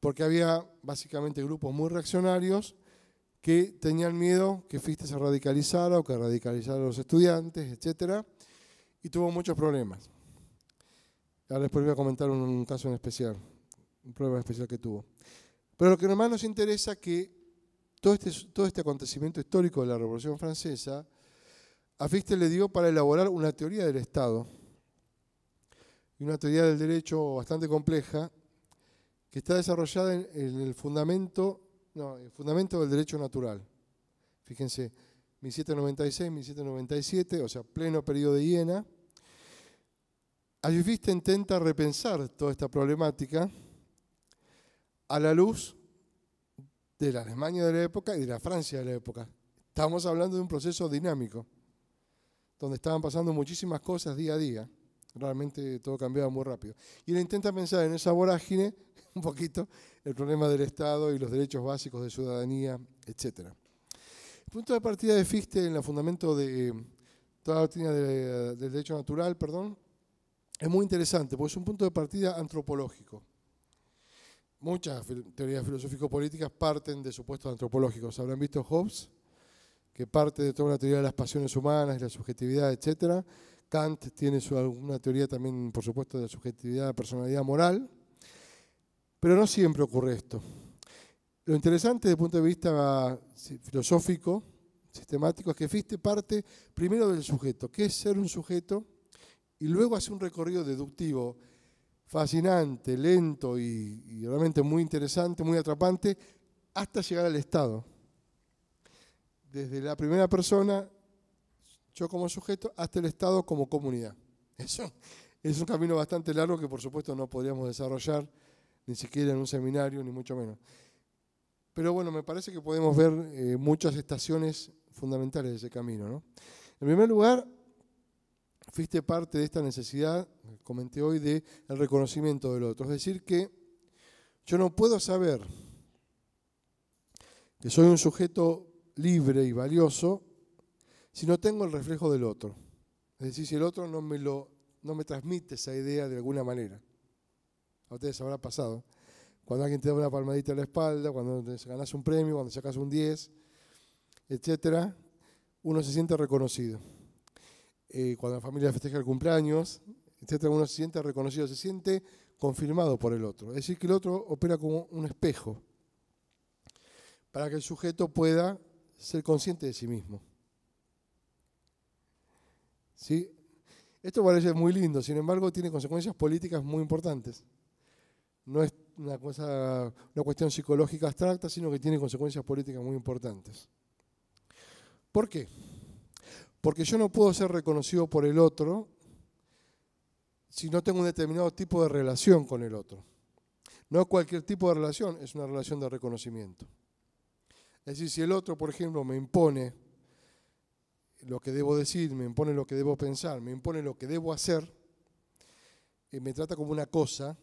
Speaker 1: Porque había básicamente grupos muy reaccionarios que tenían miedo que Fichte se radicalizara o que radicalizara a los estudiantes, etcétera y tuvo muchos problemas. Ahora les voy a comentar un, caso en especial, un problema especial que tuvo. Pero lo que más nos interesa es que todo este, todo este acontecimiento histórico de la Revolución Francesa, a Fichte le dio para elaborar una teoría del Estado y una teoría del derecho bastante compleja que está desarrollada en, el fundamento, el fundamento del derecho natural. Fíjense, 1796-1797, o sea, pleno periodo de Hiena, Ayufista intenta repensar toda esta problemática a la luz de la Alemania de la época y de la Francia de la época. Estamos hablando de un proceso dinámico, donde estaban pasando muchísimas cosas día a día. Realmente todo cambiaba muy rápido. Y él intenta pensar en esa vorágine un poquito el problema del Estado y los derechos básicos de ciudadanía, etc. El punto de partida de Fichte en el fundamento de eh, toda la doctrina del derecho natural, perdón, es muy interesante, porque es un punto de partida antropológico. Muchas teorías filosófico-políticas parten de supuestos antropológicos. Habrán visto Hobbes, que parte de toda una teoría de las pasiones humanas de la subjetividad, etc. Kant tiene su, una teoría también, por supuesto, de la subjetividad, de personalidad moral. Pero no siempre ocurre esto. Lo interesante desde el punto de vista filosófico, sistemático, es que Fichte parte primero del sujeto. ¿Qué es ser un sujeto? y luego hace un recorrido deductivo fascinante, lento y, realmente muy interesante, muy atrapante, hasta llegar al Estado. Desde la primera persona, yo como sujeto, hasta el Estado como comunidad. Eso es un camino bastante largo que por supuesto no podríamos desarrollar ni siquiera en un seminario, ni mucho menos. Pero bueno, me parece que podemos ver eh, muchas estaciones fundamentales de ese camino. En primer lugar, fuiste parte de esta necesidad, comenté hoy, de reconocimiento del otro. Es decir, que yo no puedo saber que soy un sujeto libre y valioso si no tengo el reflejo del otro. Es decir, si el otro no me, lo, no me transmite esa idea de alguna manera. A ustedes habrá pasado. Cuando alguien te da una palmadita en la espalda, cuando ganas un premio, cuando sacas un 10, etcétera, uno se siente reconocido. Eh, cuando la familia festeja el cumpleaños, etcétera, uno se siente reconocido, se siente confirmado por el otro. Es decir, que el otro opera como un espejo para que el sujeto pueda ser consciente de sí mismo. ¿Sí? Esto parece muy lindo, sin embargo, tiene consecuencias políticas muy importantes. No es una, una cuestión psicológica abstracta, sino que tiene consecuencias políticas muy importantes. ¿Por qué? Porque yo no puedo ser reconocido por el otro si no tengo un determinado tipo de relación con el otro. No cualquier tipo de relación es una relación de reconocimiento. Es decir, si el otro, por ejemplo, me impone lo que debo decir, me impone lo que debo pensar, me impone lo que debo hacer, y eh, me trata como una cosa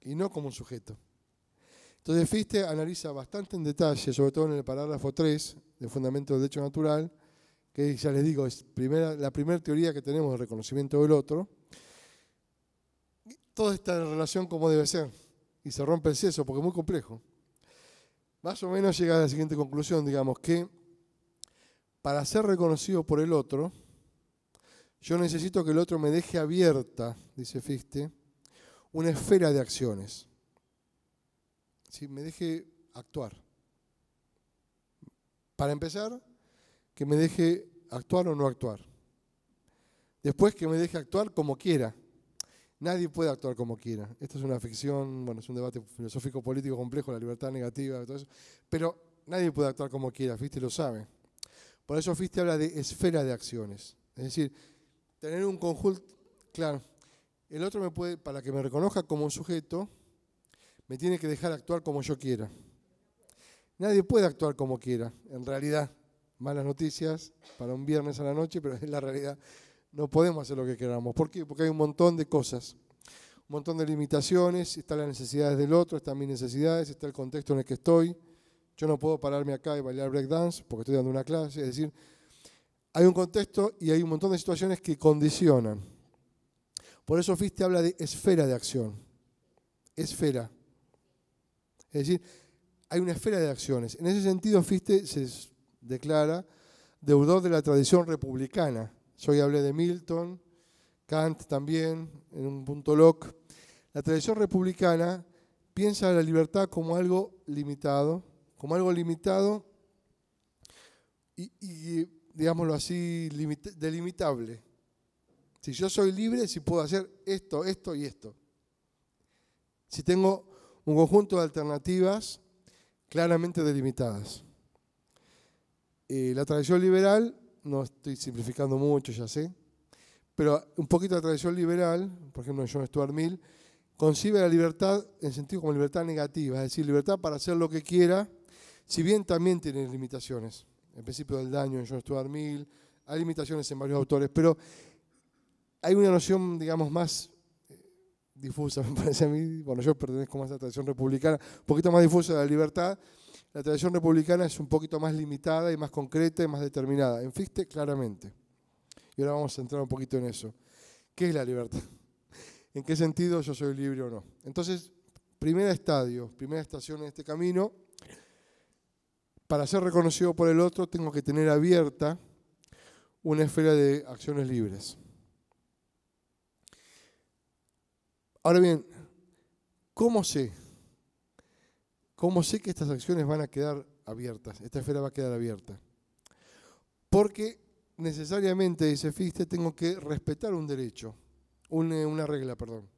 Speaker 1: y no como un sujeto. Entonces Fichte analiza bastante en detalle, sobre todo en el parágrafo 3 de Fundamento del Derecho Natural, que ya les digo, es primera, la primera teoría que tenemos de reconocimiento del otro, toda esta relación como debe ser. Y se rompe el seso porque es muy complejo. Más o menos llega a la siguiente conclusión, digamos, que para ser reconocido por el otro, yo necesito que el otro me deje abierta, dice Fichte, una esfera de acciones. Si me deje actuar. Para empezar, que me deje actuar o no actuar. Después que me deje actuar como quiera. Nadie puede actuar como quiera. Esto es una ficción, bueno, es un debate filosófico político complejo, la libertad negativa, todo eso. Pero nadie puede actuar como quiera, Fiste lo sabe. Por eso Fiste habla de esfera de acciones. Es decir, tener un conjunto, claro, el otro me puede, para que me reconozca como un sujeto, me tiene que dejar actuar como yo quiera. Nadie puede actuar como quiera, en realidad. Malas noticias para un viernes a la noche, pero en la realidad no podemos hacer lo que queramos. ¿Por qué? Porque hay un montón de cosas, un montón de limitaciones, están las necesidades del otro, están mis necesidades, está el contexto en el que estoy. Yo no puedo pararme acá y bailar breakdance porque estoy dando una clase. Es decir, hay un contexto y hay un montón de situaciones que condicionan. Por eso Fiste habla de esfera de acción. Esfera. Es decir, hay una esfera de acciones. En ese sentido, Fiste se declara, deudor de la tradición republicana. Yo hablé de Milton, Kant también, en un punto Locke. La tradición republicana piensa la libertad como algo limitado, como algo limitado y, digámoslo así, delimitable. Si yo soy libre, si puedo hacer esto, esto y esto. Si tengo un conjunto de alternativas claramente delimitadas. Eh, la tradición liberal, no estoy simplificando mucho, ya sé, pero un poquito la tradición liberal, por ejemplo John Stuart Mill, concibe la libertad en sentido como libertad negativa, es decir, libertad para hacer lo que quiera, si bien también tiene limitaciones. El principio del daño en John Stuart Mill, hay limitaciones en varios autores, pero hay una noción, digamos, más eh, difusa, me parece a mí, bueno, yo pertenezco más a la tradición republicana, un poquito más difusa de la libertad, la tradición republicana es un poquito más limitada y más concreta y más determinada. En Fichte, claramente. Y ahora vamos a entrar un poquito en eso. ¿Qué es la libertad? ¿En qué sentido yo soy libre o no? Entonces, primer estadio, primera estación en este camino, para ser reconocido por el otro tengo que tener abierta una esfera de acciones libres. Ahora bien, ¿cómo sé ¿Cómo sé que estas acciones van a quedar abiertas? Esta esfera va a quedar abierta. Porque necesariamente, dice Fiste, tengo que respetar un derecho, eh, una, regla, perdón,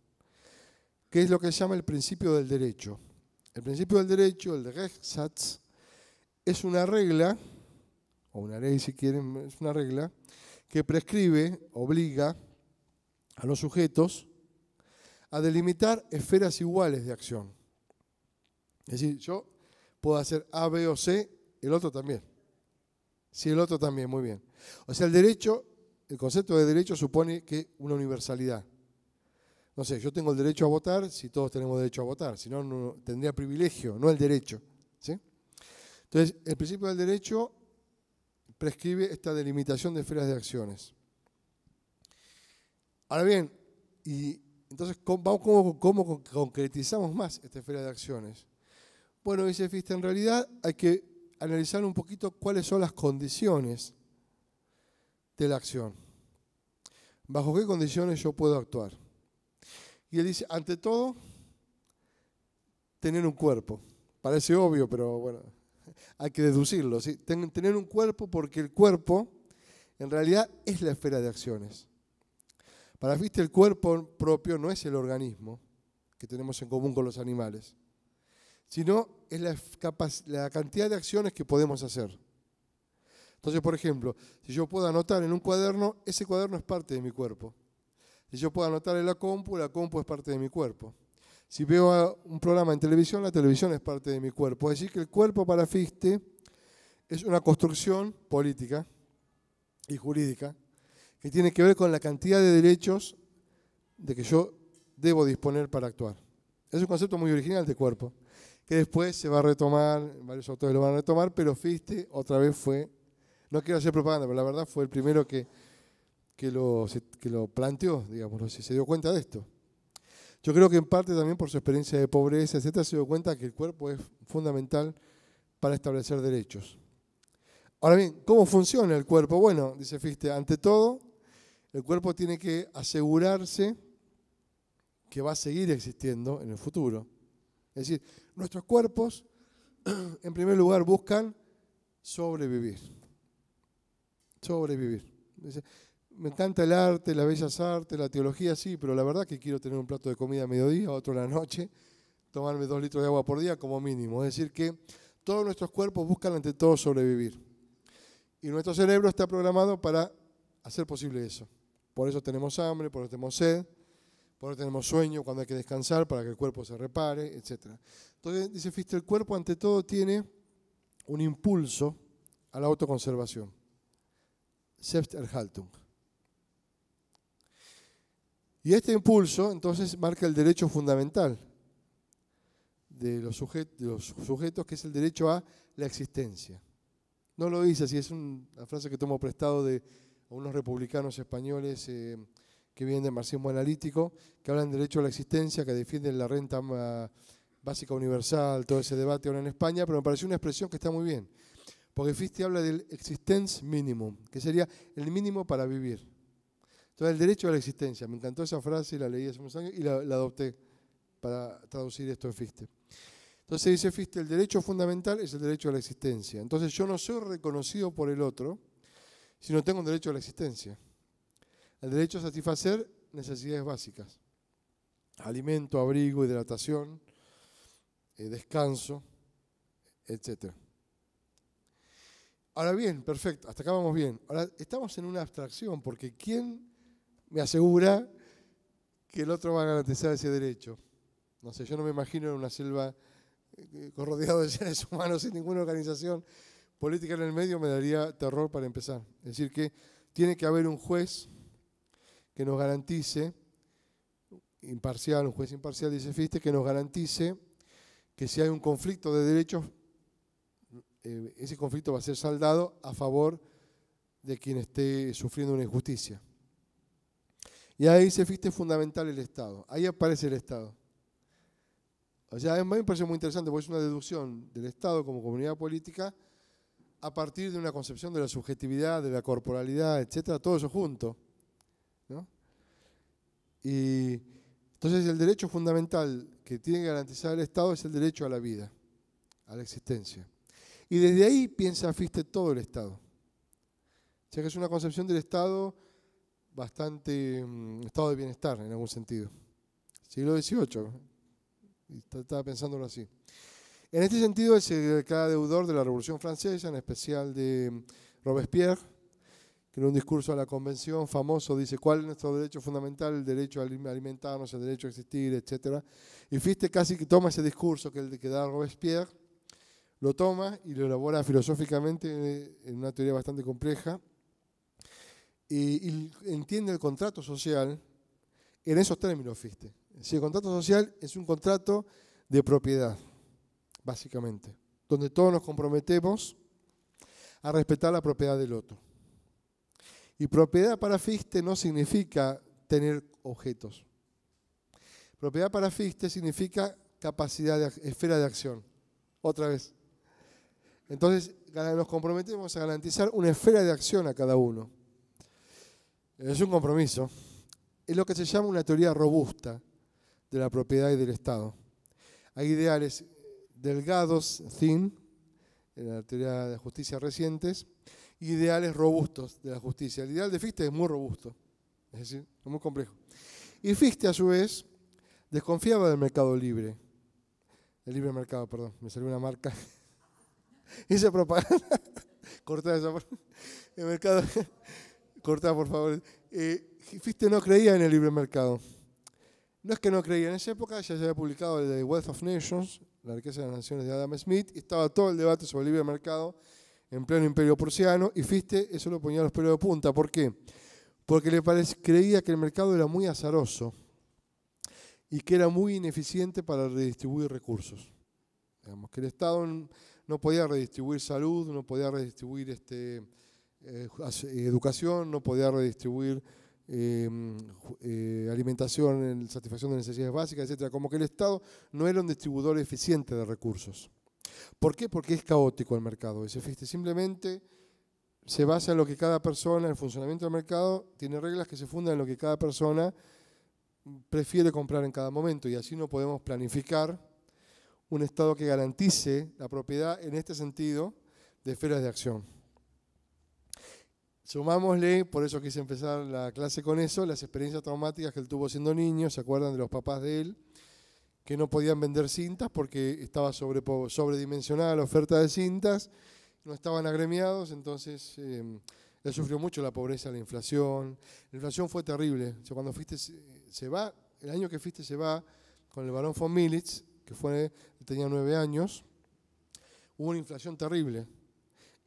Speaker 1: que es lo que se llama el principio del derecho. El principio del derecho, el de es una regla, o una ley si quieren, es una regla, que prescribe, obliga a los sujetos a delimitar esferas iguales de acción. Es decir, yo puedo hacer A, B o C, el otro también. Sí, el otro también, muy bien. O sea, el derecho, el concepto de derecho supone que una universalidad. No sé, yo tengo el derecho a votar si todos tenemos derecho a votar, si no, tendría privilegio, no el derecho. ¿sí? Entonces, el principio del derecho prescribe esta delimitación de esferas de acciones. Ahora bien, y entonces, ¿cómo, cómo, cómo concretizamos más esta esfera de acciones? Bueno, dice Fiste, en realidad hay que analizar un poquito cuáles son las condiciones de la acción. ¿Bajo qué condiciones yo puedo actuar? Y él dice, ante todo, tener un cuerpo. Parece obvio, pero bueno, hay que deducirlo. tener un cuerpo porque el cuerpo en realidad es la esfera de acciones. Para Fiste el cuerpo propio no es el organismo que tenemos en común con los animales sino es la, cantidad de acciones que podemos hacer. Entonces, por ejemplo, si yo puedo anotar en un cuaderno, ese cuaderno es parte de mi cuerpo. Si yo puedo anotar en la compu, la compu es parte de mi cuerpo. Si veo un programa en televisión, la televisión es parte de mi cuerpo. Es decir, que el cuerpo para Fichte es una construcción política y jurídica que tiene que ver con la cantidad de derechos de que yo debo disponer para actuar. Es un concepto muy original de cuerpo que después se va a retomar, varios autores lo van a retomar, pero Fiste otra vez fue, no quiero hacer propaganda, pero la verdad fue el primero que, lo, que lo planteó, digamos, se dio cuenta de esto. Yo creo que en parte también por su experiencia de pobreza, etc., se dio cuenta que el cuerpo es fundamental para establecer derechos. Ahora bien, ¿cómo funciona el cuerpo? Bueno, dice Fiste, ante todo, el cuerpo tiene que asegurarse que va a seguir existiendo en el futuro. Es decir, nuestros cuerpos, en primer lugar, buscan sobrevivir. Sobrevivir. Me encanta el arte, las bellas artes, la teología, sí, pero la verdad que quiero tener un plato de comida a mediodía, otro a la noche, tomarme dos litros de agua por día como mínimo. Es decir, que todos nuestros cuerpos buscan ante todo sobrevivir. Y nuestro cerebro está programado para hacer posible eso. Por eso tenemos hambre, por eso tenemos sed, por eso tenemos sueño cuando hay que descansar para que el cuerpo se repare, etc. Entonces, dice Fister, el cuerpo ante todo tiene un impulso a la autoconservación. Selbsterhaltung. Y este impulso entonces marca el derecho fundamental de los, sujetos, que es el derecho a la existencia. No lo dice si es una frase que tomo prestado de unos republicanos españoles. Eh, que vienen del marxismo analítico, que hablan del derecho a la existencia, que defienden la renta ah, básica universal, todo ese debate ahora en España, pero me parece una expresión que está muy bien, porque Fichte habla del existence minimum, que sería el mínimo para vivir. Entonces, el derecho a la existencia. Me encantó esa frase, la leí hace unos años y la, adopté para traducir esto de Fichte. Entonces dice Fichte, el derecho fundamental es el derecho a la existencia. Entonces yo no soy reconocido por el otro si no tengo un derecho a la existencia. El derecho a satisfacer necesidades básicas. Alimento, abrigo, hidratación, eh, descanso, etc. Ahora bien, perfecto, hasta acá vamos bien. Ahora estamos en una abstracción porque ¿quién me asegura que el otro va a garantizar ese derecho? No sé, yo no me imagino en una selva eh, rodeado de seres humanos sin ninguna organización política en el medio me daría terror para empezar. Es decir, que tiene que haber un juez que nos garantice, imparcial, un juez imparcial, dice Fiste, que nos garantice que si hay un conflicto de derechos, eh, ese conflicto va a ser saldado a favor de quien esté sufriendo una injusticia. Y ahí dice Fiste fundamental el Estado. Ahí aparece el Estado. O sea, a mí me parece muy interesante porque es una deducción del Estado como comunidad política a partir de una concepción de la subjetividad, de la corporalidad, etcétera, todo eso junto. Y entonces el derecho fundamental que tiene que garantizar el Estado es el derecho a la vida, a la existencia. Y desde ahí piensa Fichte todo el Estado. O sea que es una concepción del Estado bastante mm, estado de bienestar en algún sentido. Siglo XVIII, estaba pensándolo así. En este sentido, es el deudor de la Revolución Francesa, en especial de mm, Robespierre, en un discurso a la convención famoso dice, ¿cuál es nuestro derecho fundamental? El derecho a alimentarnos, el derecho a existir, etc. Y Fichte casi que toma ese discurso que, el que da Robespierre, lo toma y lo elabora filosóficamente eh, en una teoría bastante compleja, y, entiende el contrato social en esos términos, Fichte. Si el contrato social es un contrato de propiedad, básicamente, donde todos nos comprometemos a respetar la propiedad del otro. Y propiedad para fiste no significa tener objetos. Propiedad para fiste significa capacidad, de, esfera de acción. Otra vez. Entonces, nos comprometemos a garantizar una esfera de acción a cada uno. Es un compromiso. Es lo que se llama una teoría robusta de la propiedad y del Estado. Hay ideales delgados, thin, en la teoría de justicia recientes, ideales robustos de la justicia. El ideal de Fichte es muy robusto, es decir, es muy complejo. Y Fichte, a su vez, desconfiaba del mercado libre. El libre mercado, perdón, me salió una marca. Hice propaganda. Cortá esa parte. El mercado. Cortá, por favor. Eh, Fichte no creía en el libre mercado. No es que no creía, en esa época ya se había publicado el de Wealth of Nations, La riqueza de las naciones de Adam Smith, y estaba todo el debate sobre el libre mercado en pleno imperio prusiano, y Fiste eso lo ponía a los pelos de punta. ¿Por qué? Porque le creía que el mercado era muy azaroso y que era muy ineficiente para redistribuir recursos. Digamos que el Estado no podía redistribuir salud, no podía redistribuir este, eh, educación, no podía redistribuir em, eh, alimentación en alimentación, satisfacción de necesidades básicas, etc. Como que el Estado no era un distribuidor eficiente de recursos. ¿Por qué? Porque es caótico el mercado ese. simplemente se basa en lo que cada persona, el funcionamiento del mercado, tiene reglas que se fundan en lo que cada persona prefiere comprar en cada momento y así no podemos planificar un estado que garantice la propiedad en este sentido de esferas de acción. Sumámosle, por eso quise empezar la clase con eso, las experiencias traumáticas que él tuvo siendo niño, ¿se acuerdan de los papás de él? que no podían vender cintas porque estaba sobre, sobredimensionada la oferta de cintas, no estaban agremiados, entonces él em, sufrió mucho la pobreza, la inflación. La inflación fue terrible. O sea, cuando fuiste, se va, el año que fuiste se va con el balón von Militz, que fue, tenía nueve años, hubo una inflación terrible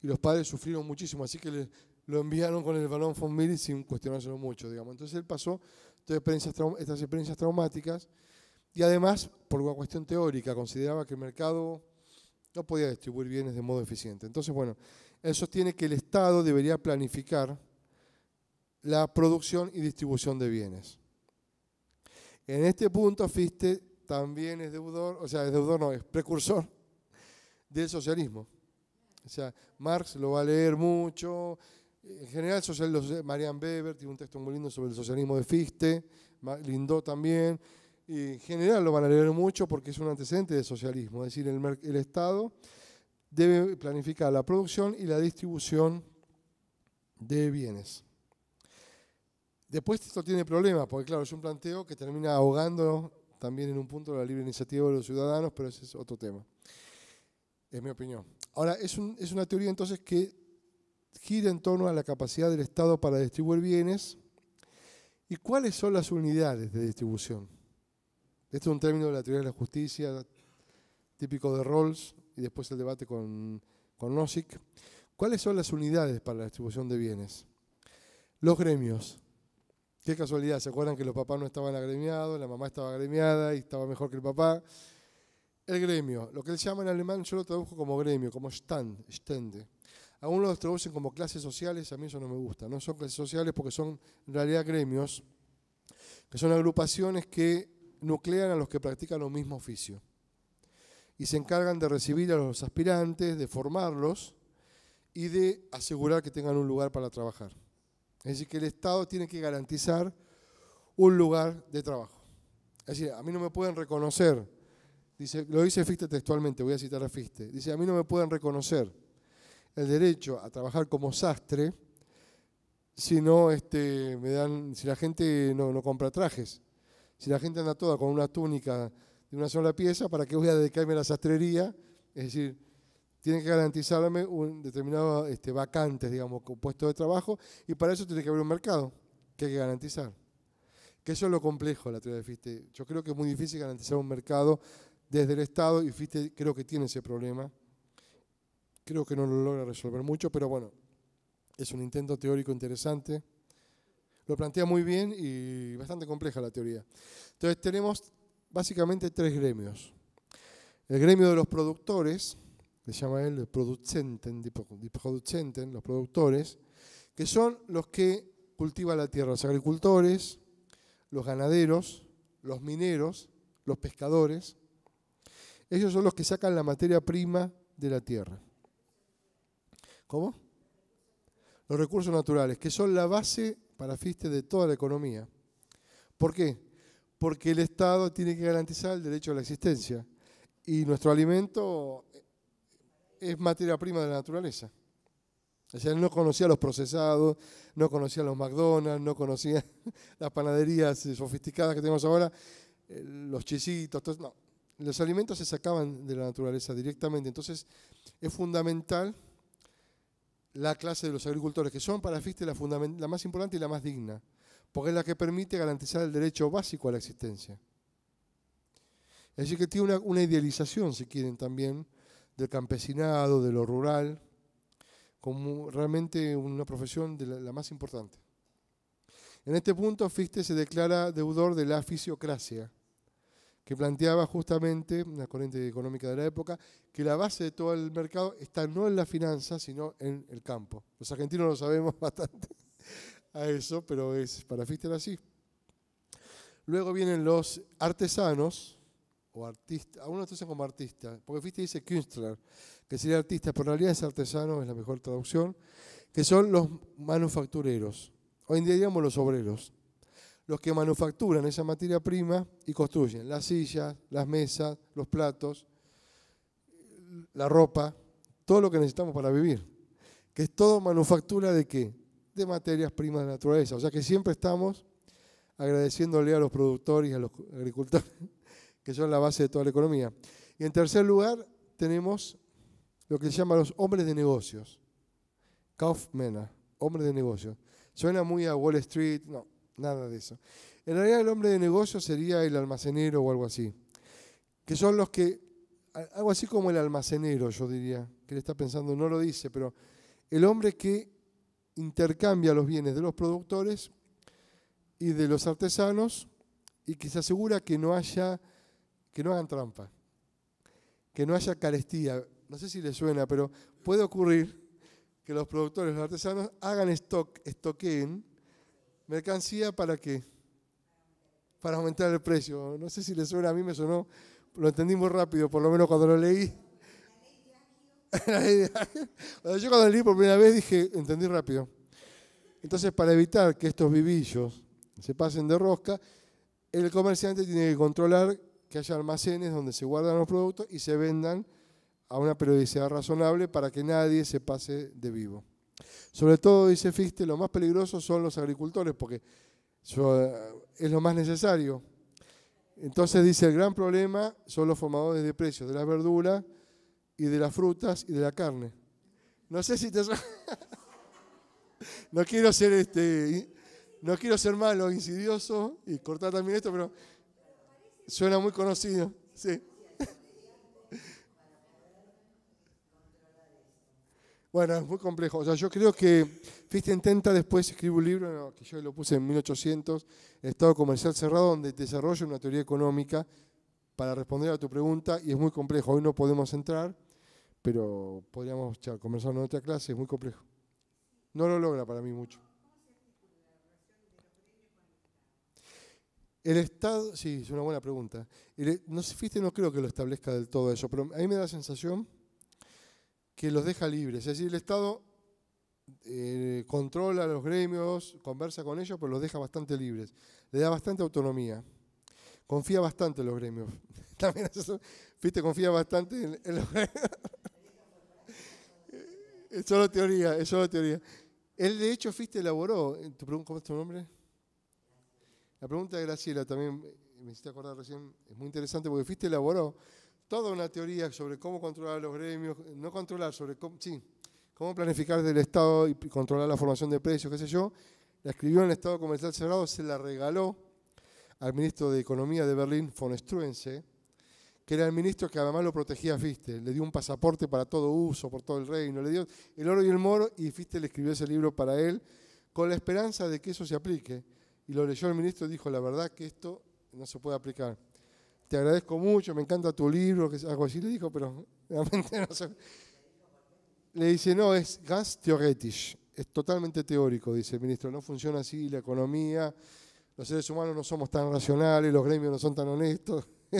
Speaker 1: y los padres sufrieron muchísimo, así que lo enviaron con el balón von Militz sin cuestionárselo mucho, digamos. Entonces él pasó experiencias, estas experiencias traumáticas y además, por una cuestión teórica, consideraba que el mercado no podía distribuir bienes de modo eficiente. Entonces, bueno, él sostiene que el Estado debería planificar la producción y distribución de bienes. En este punto, Fichte también es deudor, o sea, es deudor no, es precursor del socialismo. O sea, Marx lo va a leer mucho. En general, social, Marianne Weber tiene un texto muy lindo sobre el socialismo de Fichte, Lindó también y en general lo van a leer mucho porque es un antecedente de socialismo, es decir, el, Estado debe planificar la producción y la distribución de bienes. Después esto tiene problemas, porque claro, es un planteo que termina ahogando también en un punto de la libre iniciativa de los ciudadanos, pero ese es otro tema, es mi opinión. Ahora, es una teoría entonces que gira en torno a la capacidad del Estado para distribuir bienes y cuáles son las unidades de distribución. Este es un término de la teoría de la justicia, típico de Rawls, y después el debate con, Nozick. ¿Cuáles son las unidades para la distribución de bienes? Los gremios. Qué casualidad, ¿se acuerdan que los papás no estaban agremiados, la mamá estaba agremiada y estaba mejor que el papá? El gremio, lo que él llama en alemán, yo lo traduzco como gremio, como Stand, Stände. Algunos lo traducen como clases sociales, a mí eso no me gusta. No son clases sociales porque son en realidad gremios, que son agrupaciones que nuclean a los que practican los mismo oficio y se encargan de recibir a los aspirantes, de formarlos y de asegurar que tengan un lugar para trabajar. Es decir, que el Estado tiene que garantizar un lugar de trabajo. Es decir, a mí no me pueden reconocer, dice, lo dice Fichte textualmente, voy a citar a Fichte, dice, a mí no me pueden reconocer el derecho a trabajar como sastre si no este, me dan, si la gente no, no compra trajes. Si la gente anda toda con una túnica de una sola pieza, ¿para qué voy a dedicarme a la sastrería? Es decir, tiene que garantizarme un determinado este, vacantes, digamos, puesto de trabajo, y para eso tiene que haber un mercado que hay que garantizar. Que eso es lo complejo de la teoría de Fiste. Yo creo que es muy difícil garantizar un mercado desde el Estado, y Fiste creo que tiene ese problema. Creo que no lo logra resolver mucho, pero bueno, es un intento teórico interesante. Lo plantea muy bien y bastante compleja la teoría. Entonces tenemos básicamente tres gremios. El gremio de los productores, se llama él producenten, los productores, que son los que cultivan la tierra, los agricultores, los ganaderos, los mineros, los pescadores. Ellos son los que sacan la materia prima de la tierra. ¿Cómo? Los recursos naturales, que son la base parafiste de toda la economía. ¿Por qué? Porque el Estado tiene que garantizar el derecho a la existencia y nuestro alimento es materia prima de la naturaleza. O sea, no conocía los procesados, no conocía los McDonald's, no conocía las panaderías sofisticadas que tenemos ahora, eh, los chisitos, todo, no. Los alimentos se sacaban de la naturaleza directamente. Entonces, es fundamental la clase de los agricultores, que son para fiste la, más importante y la más digna, porque es la que permite garantizar el derecho básico a la existencia. Es decir, que tiene una, idealización, si quieren, también del campesinado, de lo rural, como realmente una profesión de la, más importante. En este punto, fiste se declara deudor de la fisiocracia, que planteaba justamente, una corriente económica de la época, que la base de todo el mercado está no en la finanza, sino en el campo. Los argentinos lo sabemos bastante a eso, pero es para Fister así. Luego vienen los artesanos, o artistas, aún no como artista, porque Fister dice Künstler, que sería artista, pero en realidad es artesano, es la mejor traducción, que son los manufactureros. Hoy en día digamos los obreros los que manufacturan esa materia prima y construyen las sillas, las mesas, los platos, la ropa, todo lo que necesitamos para vivir. Que es todo manufactura de qué? De materias primas de naturaleza. O sea que siempre estamos agradeciéndole a los productores y a los agricultores, que son la base de toda la economía. Y en tercer lugar tenemos lo que se llama los hombres de negocios. Kaufmann, hombres de negocios. Suena muy a Wall Street, no, Nada de eso. En realidad el hombre de negocio sería el almacenero o algo así. Que son los que, algo así como el almacenero, yo diría, que le está pensando, no lo dice, pero el hombre que intercambia los bienes de los productores y de los artesanos y que se asegura que no haya, que no hagan trampa, que no haya carestía. No sé si le suena, pero puede ocurrir que los productores, los artesanos, hagan stock, estoqueen ¿Mercancía para qué? Para aumentar el precio. No sé si le suena, a mí me sonó, lo entendí muy rápido, por lo menos cuando lo leí. Yo cuando lo leí por primera vez dije, entendí rápido. Entonces, para evitar que estos vivillos se pasen de rosca, el comerciante tiene que controlar que haya almacenes donde se guardan los productos y se vendan a una periodicidad razonable para que nadie se pase de vivo. Sobre todo, dice Fichte, lo más peligroso son los agricultores porque eh, es lo más necesario. Entonces dice, el gran problema son los formadores de precios de las verduras y de las frutas y de la carne. No sé si te... no quiero ser este... No quiero ser malo, insidioso y cortar también esto, pero suena muy conocido. Sí. Bueno, es muy complejo. O sea, yo creo que Fiste intenta después escribir un libro, que yo lo puse en 1800, Estado Comercial Cerrado, donde desarrolla una teoría económica para responder a tu pregunta y es muy complejo. Hoy no podemos entrar, pero podríamos conversar en otra clase, es muy complejo. No lo logra para mí mucho. El Estado, sí, es una buena pregunta. no, Fichte no creo que lo establezca del todo eso, pero a mí me da la sensación que los deja libres. Es decir, el Estado eh, controla a los gremios, conversa con ellos, pero los deja bastante libres. Le da bastante autonomía. Confía bastante en los gremios. También eso, Fiste confía bastante en, los gremios. es solo teoría, es solo teoría. Él, de hecho, Fiste elaboró, eh, ¿cómo es tu nombre? La pregunta de Graciela también, me hiciste acordar recién, es muy interesante porque Fiste elaboró toda una teoría sobre cómo controlar los gremios, no controlar, sobre cómo, sí, cómo planificar del Estado y controlar la formación de precios, qué sé yo. La escribió en el Estado Comercial Cerrado, se la regaló al ministro de Economía de Berlín, von Struense, que era el ministro que además lo protegía a Fiste, le dio un pasaporte para todo uso, por todo el reino, le dio el oro y el moro, y Fiste le escribió ese libro para él, con la esperanza de que eso se aplique. Y lo leyó el ministro y dijo, la verdad que esto no se puede aplicar te agradezco mucho, me encanta tu libro, que algo así le dijo, pero realmente no sé. Le dice, no, es gas theoretisch, es totalmente teórico, dice el ministro, no funciona así la economía, los seres humanos no somos tan racionales, los gremios no son tan honestos.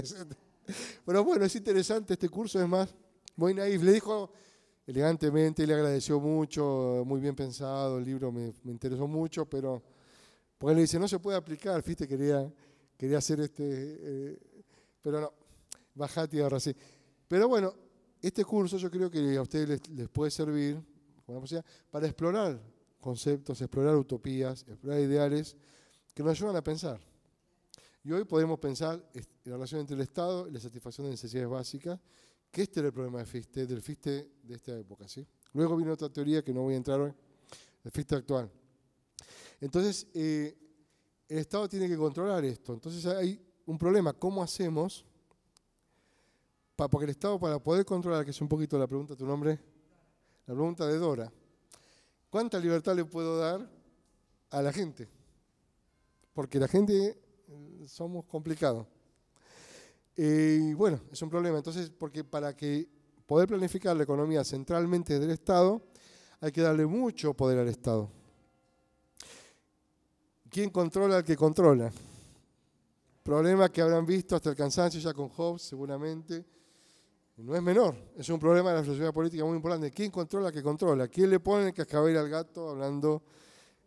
Speaker 1: pero bueno, es interesante este curso, es más, muy naif, le dijo elegantemente, le agradeció mucho, muy bien pensado, el libro me, interesó mucho, pero, porque le dice, no se puede aplicar, fíjate, quería, quería hacer este... Eh, pero no, bajate ahora sí. Pero bueno, este curso yo creo que a ustedes les, puede servir para explorar conceptos, explorar utopías, explorar ideales que nos ayudan a pensar. Y hoy podemos pensar la relación entre el Estado y la satisfacción de necesidades básicas, que este era el problema del FISTE de esta época. ¿sí? Luego vino otra teoría que no voy a entrar hoy, el FISTE actual. Entonces, eh, el Estado tiene que controlar esto. Entonces hay un problema, ¿cómo hacemos? para porque el Estado para poder controlar, que es un poquito la pregunta, tu nombre, la pregunta de Dora, ¿cuánta libertad le puedo dar a la gente? Porque la gente eh, somos complicados. Eh, y bueno, es un problema. Entonces, porque para que poder planificar la economía centralmente del Estado, hay que darle mucho poder al Estado. ¿Quién controla al que controla? Problema que habrán visto hasta el cansancio ya con Hobbes, seguramente. No es menor, es un problema de la filosofía política muy importante. ¿Quién controla que controla? ¿Quién le pone el cascabel al gato hablando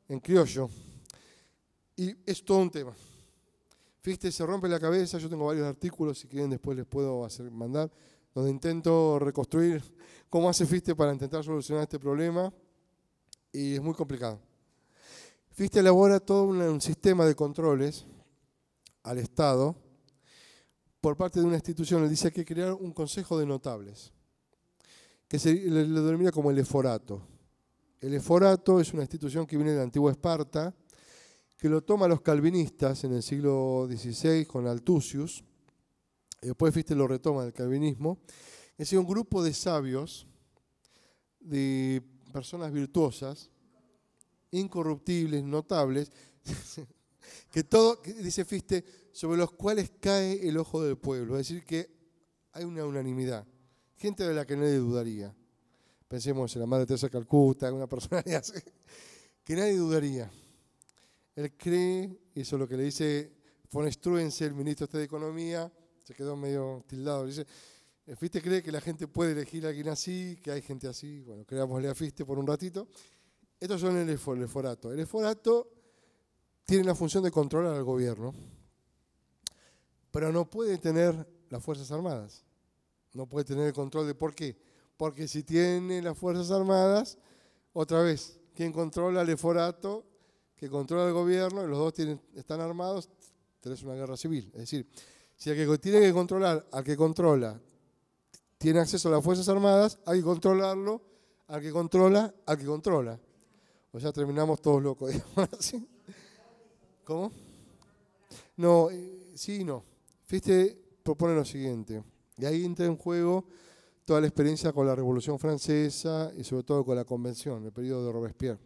Speaker 1: en criollo? Y es todo un tema. Fíjate, se rompe la cabeza, yo tengo varios artículos, si quieren después les puedo hacer, mandar, donde intento reconstruir cómo hace Fiste para intentar solucionar este problema y es muy complicado. Fiste elabora todo un sistema de controles al Estado por parte de una institución, le dice que crear un consejo de notables, que se le, denomina como el Eforato. El Eforato es una institución que viene de la antigua Esparta, que lo toma los calvinistas en el siglo XVI con Altusius, y después viste lo retoma del calvinismo, es un grupo de sabios, de personas virtuosas, incorruptibles, notables, que todo, dice Fiste, sobre los cuales cae el ojo del pueblo. Es decir, que hay una unanimidad. Gente de la que nadie dudaría. Pensemos en la Madre Teresa Calcuta, una persona que nadie dudaría. Él cree, y eso es lo que le dice von el ministro este de Economía, se quedó medio tildado. Dice, eh, Fiste cree que la gente puede elegir a alguien así, que hay gente así. Bueno, creámosle a Fiste por un ratito. Estos son el, el esforato. El esforato tienen la función de controlar al gobierno, pero no puede tener las Fuerzas Armadas. No puede tener el control de por qué. Porque si tiene las Fuerzas Armadas, otra vez, quien controla el eforato, que controla el gobierno, y los dos están armados, tenés una guerra civil. Es decir, si el que tiene que controlar al que controla tiene acceso a las Fuerzas Armadas, hay que controlarlo al que controla al que controla. O sea, terminamos todos locos, digamos así. ¿Cómo? No, eh, sí y no. Fiste propone lo siguiente, y ahí entra en juego toda la experiencia con la Revolución Francesa y sobre todo con la Convención, el periodo de Robespierre.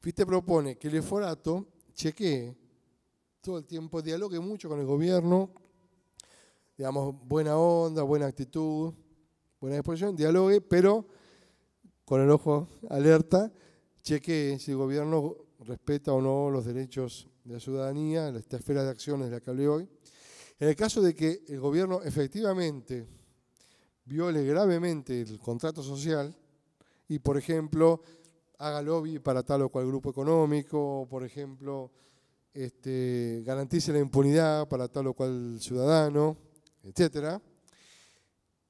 Speaker 1: Fiste propone que el eforato chequee todo el tiempo, dialogue mucho con el gobierno, digamos, buena onda, buena actitud, buena disposición, dialogue, pero con el ojo alerta, chequee si el gobierno respeta o no los derechos de la ciudadanía, las esta esfera de acciones de la que hablé hoy. En el caso de que el gobierno efectivamente viole gravemente el contrato social y, por ejemplo, haga lobby para tal o cual grupo económico, por ejemplo, este, garantice la impunidad para tal o cual ciudadano, etc.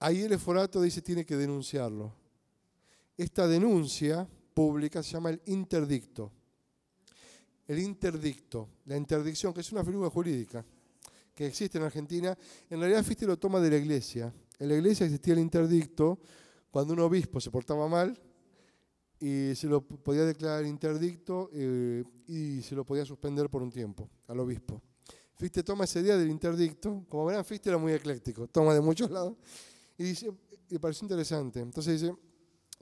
Speaker 1: Ahí el esforato dice tiene que denunciarlo. Esta denuncia pública se llama el interdicto el interdicto, la interdicción, que es una figura jurídica que existe en Argentina, en realidad Fichte lo toma de la iglesia. En la iglesia existía el interdicto cuando un obispo se portaba mal y se lo podía declarar interdicto eh, y se lo podía suspender por un tiempo al obispo. Fichte toma ese día del interdicto, como verán, Fichte era muy ecléctico, toma de muchos lados, y dice, pareció interesante. Entonces dice,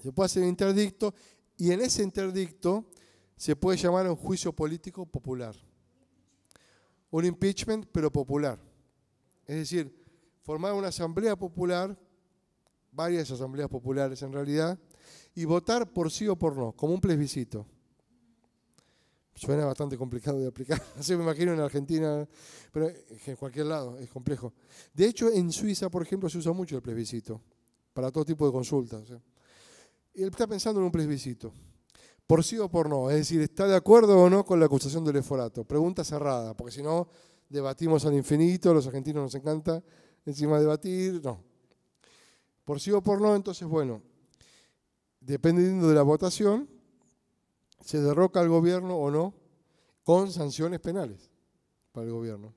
Speaker 1: se puede hacer interdicto y en ese interdicto se puede llamar un juicio político popular. Un impeachment, pero popular. Es decir, formar una asamblea popular, varias asambleas populares en realidad, y votar por sí o por no, como un plebiscito. Suena bastante complicado de aplicar, así me imagino en Argentina, pero en cualquier lado es complejo. De hecho, en Suiza, por ejemplo, se usa mucho el plebiscito para todo tipo de consultas. ¿eh? y Él está pensando en un plebiscito por sí o por no. Es decir, ¿está de acuerdo o no con la acusación del Eforato? Pregunta cerrada, porque si no, debatimos al infinito, los argentinos nos encanta encima debatir, no. Por sí o por no, entonces, bueno, dependiendo de la votación, se derroca al gobierno o no con sanciones penales para el gobierno.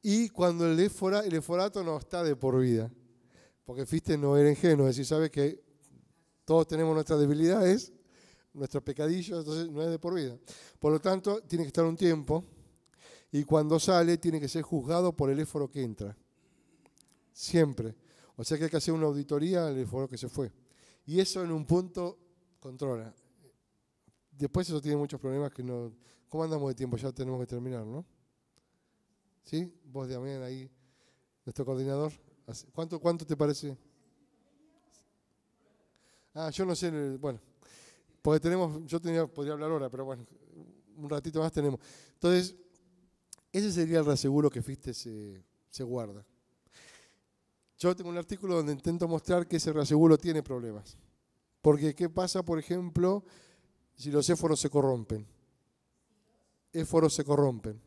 Speaker 1: Y cuando el, efora, eforato no está de por vida, porque Fiste no era ingenuo, es decir, sabes que todos tenemos nuestras debilidades nuestros pecadillos, entonces no es de por vida. Por lo tanto, tiene que estar un tiempo y cuando sale tiene que ser juzgado por el éforo que entra. Siempre. O sea que hay que hacer una auditoría al éforo que se fue. Y eso en un punto controla. Después eso tiene muchos problemas que no... ¿Cómo andamos de tiempo? Ya tenemos que terminar, ¿no? ¿Sí? Vos de Amén ahí, nuestro coordinador. ¿Cuánto, cuánto te parece? Ah, yo no sé, bueno. Porque tenemos, yo podría hablar ahora, pero bueno, un ratito más tenemos. Entonces, ese sería el reaseguro que FISTE se, se guarda. Yo tengo un artículo donde intento mostrar que ese reaseguro tiene problemas. Porque, ¿qué pasa, por ejemplo, si los éforos se corrompen? Éforos se corrompen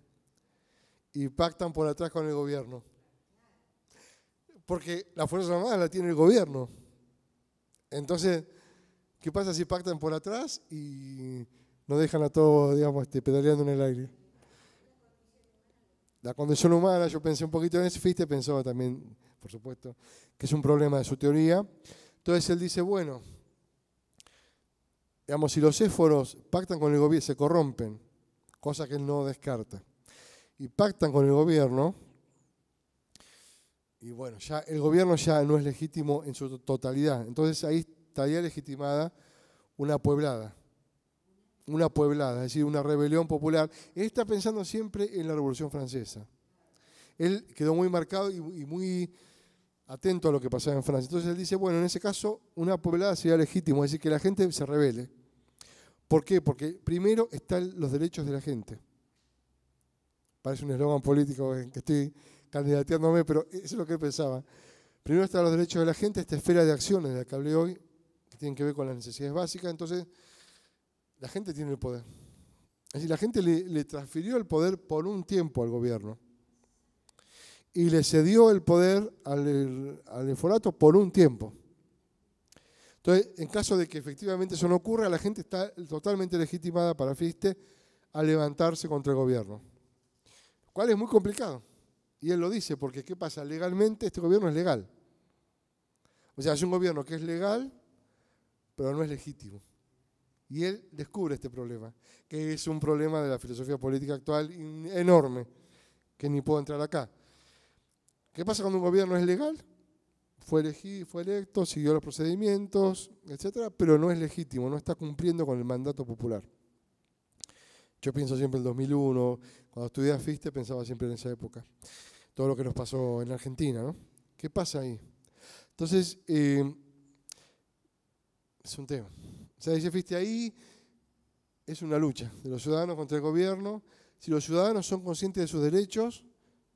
Speaker 1: y pactan por atrás con el gobierno. Porque la Fuerza Armada la tiene el gobierno. Entonces, ¿Qué pasa si pactan por atrás y no dejan a todos, digamos, este, pedaleando en el aire? La condición humana, yo pensé un poquito en eso, Fichte pensó también, por supuesto, que es un problema de su teoría. Entonces él dice, bueno, digamos, si los éforos pactan con el gobierno, se corrompen, cosa que él no descarta, y pactan con el gobierno, y bueno, ya el gobierno ya no es legítimo en su totalidad. Entonces ahí estaría legitimada una pueblada. Una pueblada, es decir, una rebelión popular. Él está pensando siempre en la Revolución Francesa. Él quedó muy marcado y, muy atento a lo que pasaba en Francia. Entonces él dice, bueno, en ese caso una pueblada sería legítimo, es decir, que la gente se revele. ¿Por qué? Porque primero están los derechos de la gente. Parece un eslogan político en que estoy candidateándome, pero es lo que pensaba. Primero están los derechos de la gente, esta esfera de acciones de la que hablé hoy, que tienen que ver con las necesidades básicas, entonces la gente tiene el poder. Es decir, la gente le, transfirió el poder por un tiempo al gobierno y le cedió el poder al, al por un tiempo. Entonces, en caso de que efectivamente eso no ocurra, la gente está totalmente legitimada para Fiste a levantarse contra el gobierno, Cuál cual es muy complicado. Y él lo dice, porque ¿qué pasa? Legalmente este gobierno es legal. O sea, es un gobierno que es legal pero no es legítimo. Y él descubre este problema, que es un problema de la filosofía política actual enorme, que ni puedo entrar acá. ¿Qué pasa cuando un gobierno es legal? Fue, elegido, fue electo, siguió los procedimientos, etcétera, pero no es legítimo, no está cumpliendo con el mandato popular. Yo pienso siempre en el 2001, cuando estudié a FISTE pensaba siempre en esa época. Todo lo que nos pasó en Argentina, ¿no? ¿Qué pasa ahí? Entonces, eh, es un tema. O sea, dice Fichte, ahí es una lucha de los ciudadanos contra el gobierno. Si los ciudadanos son conscientes de sus derechos,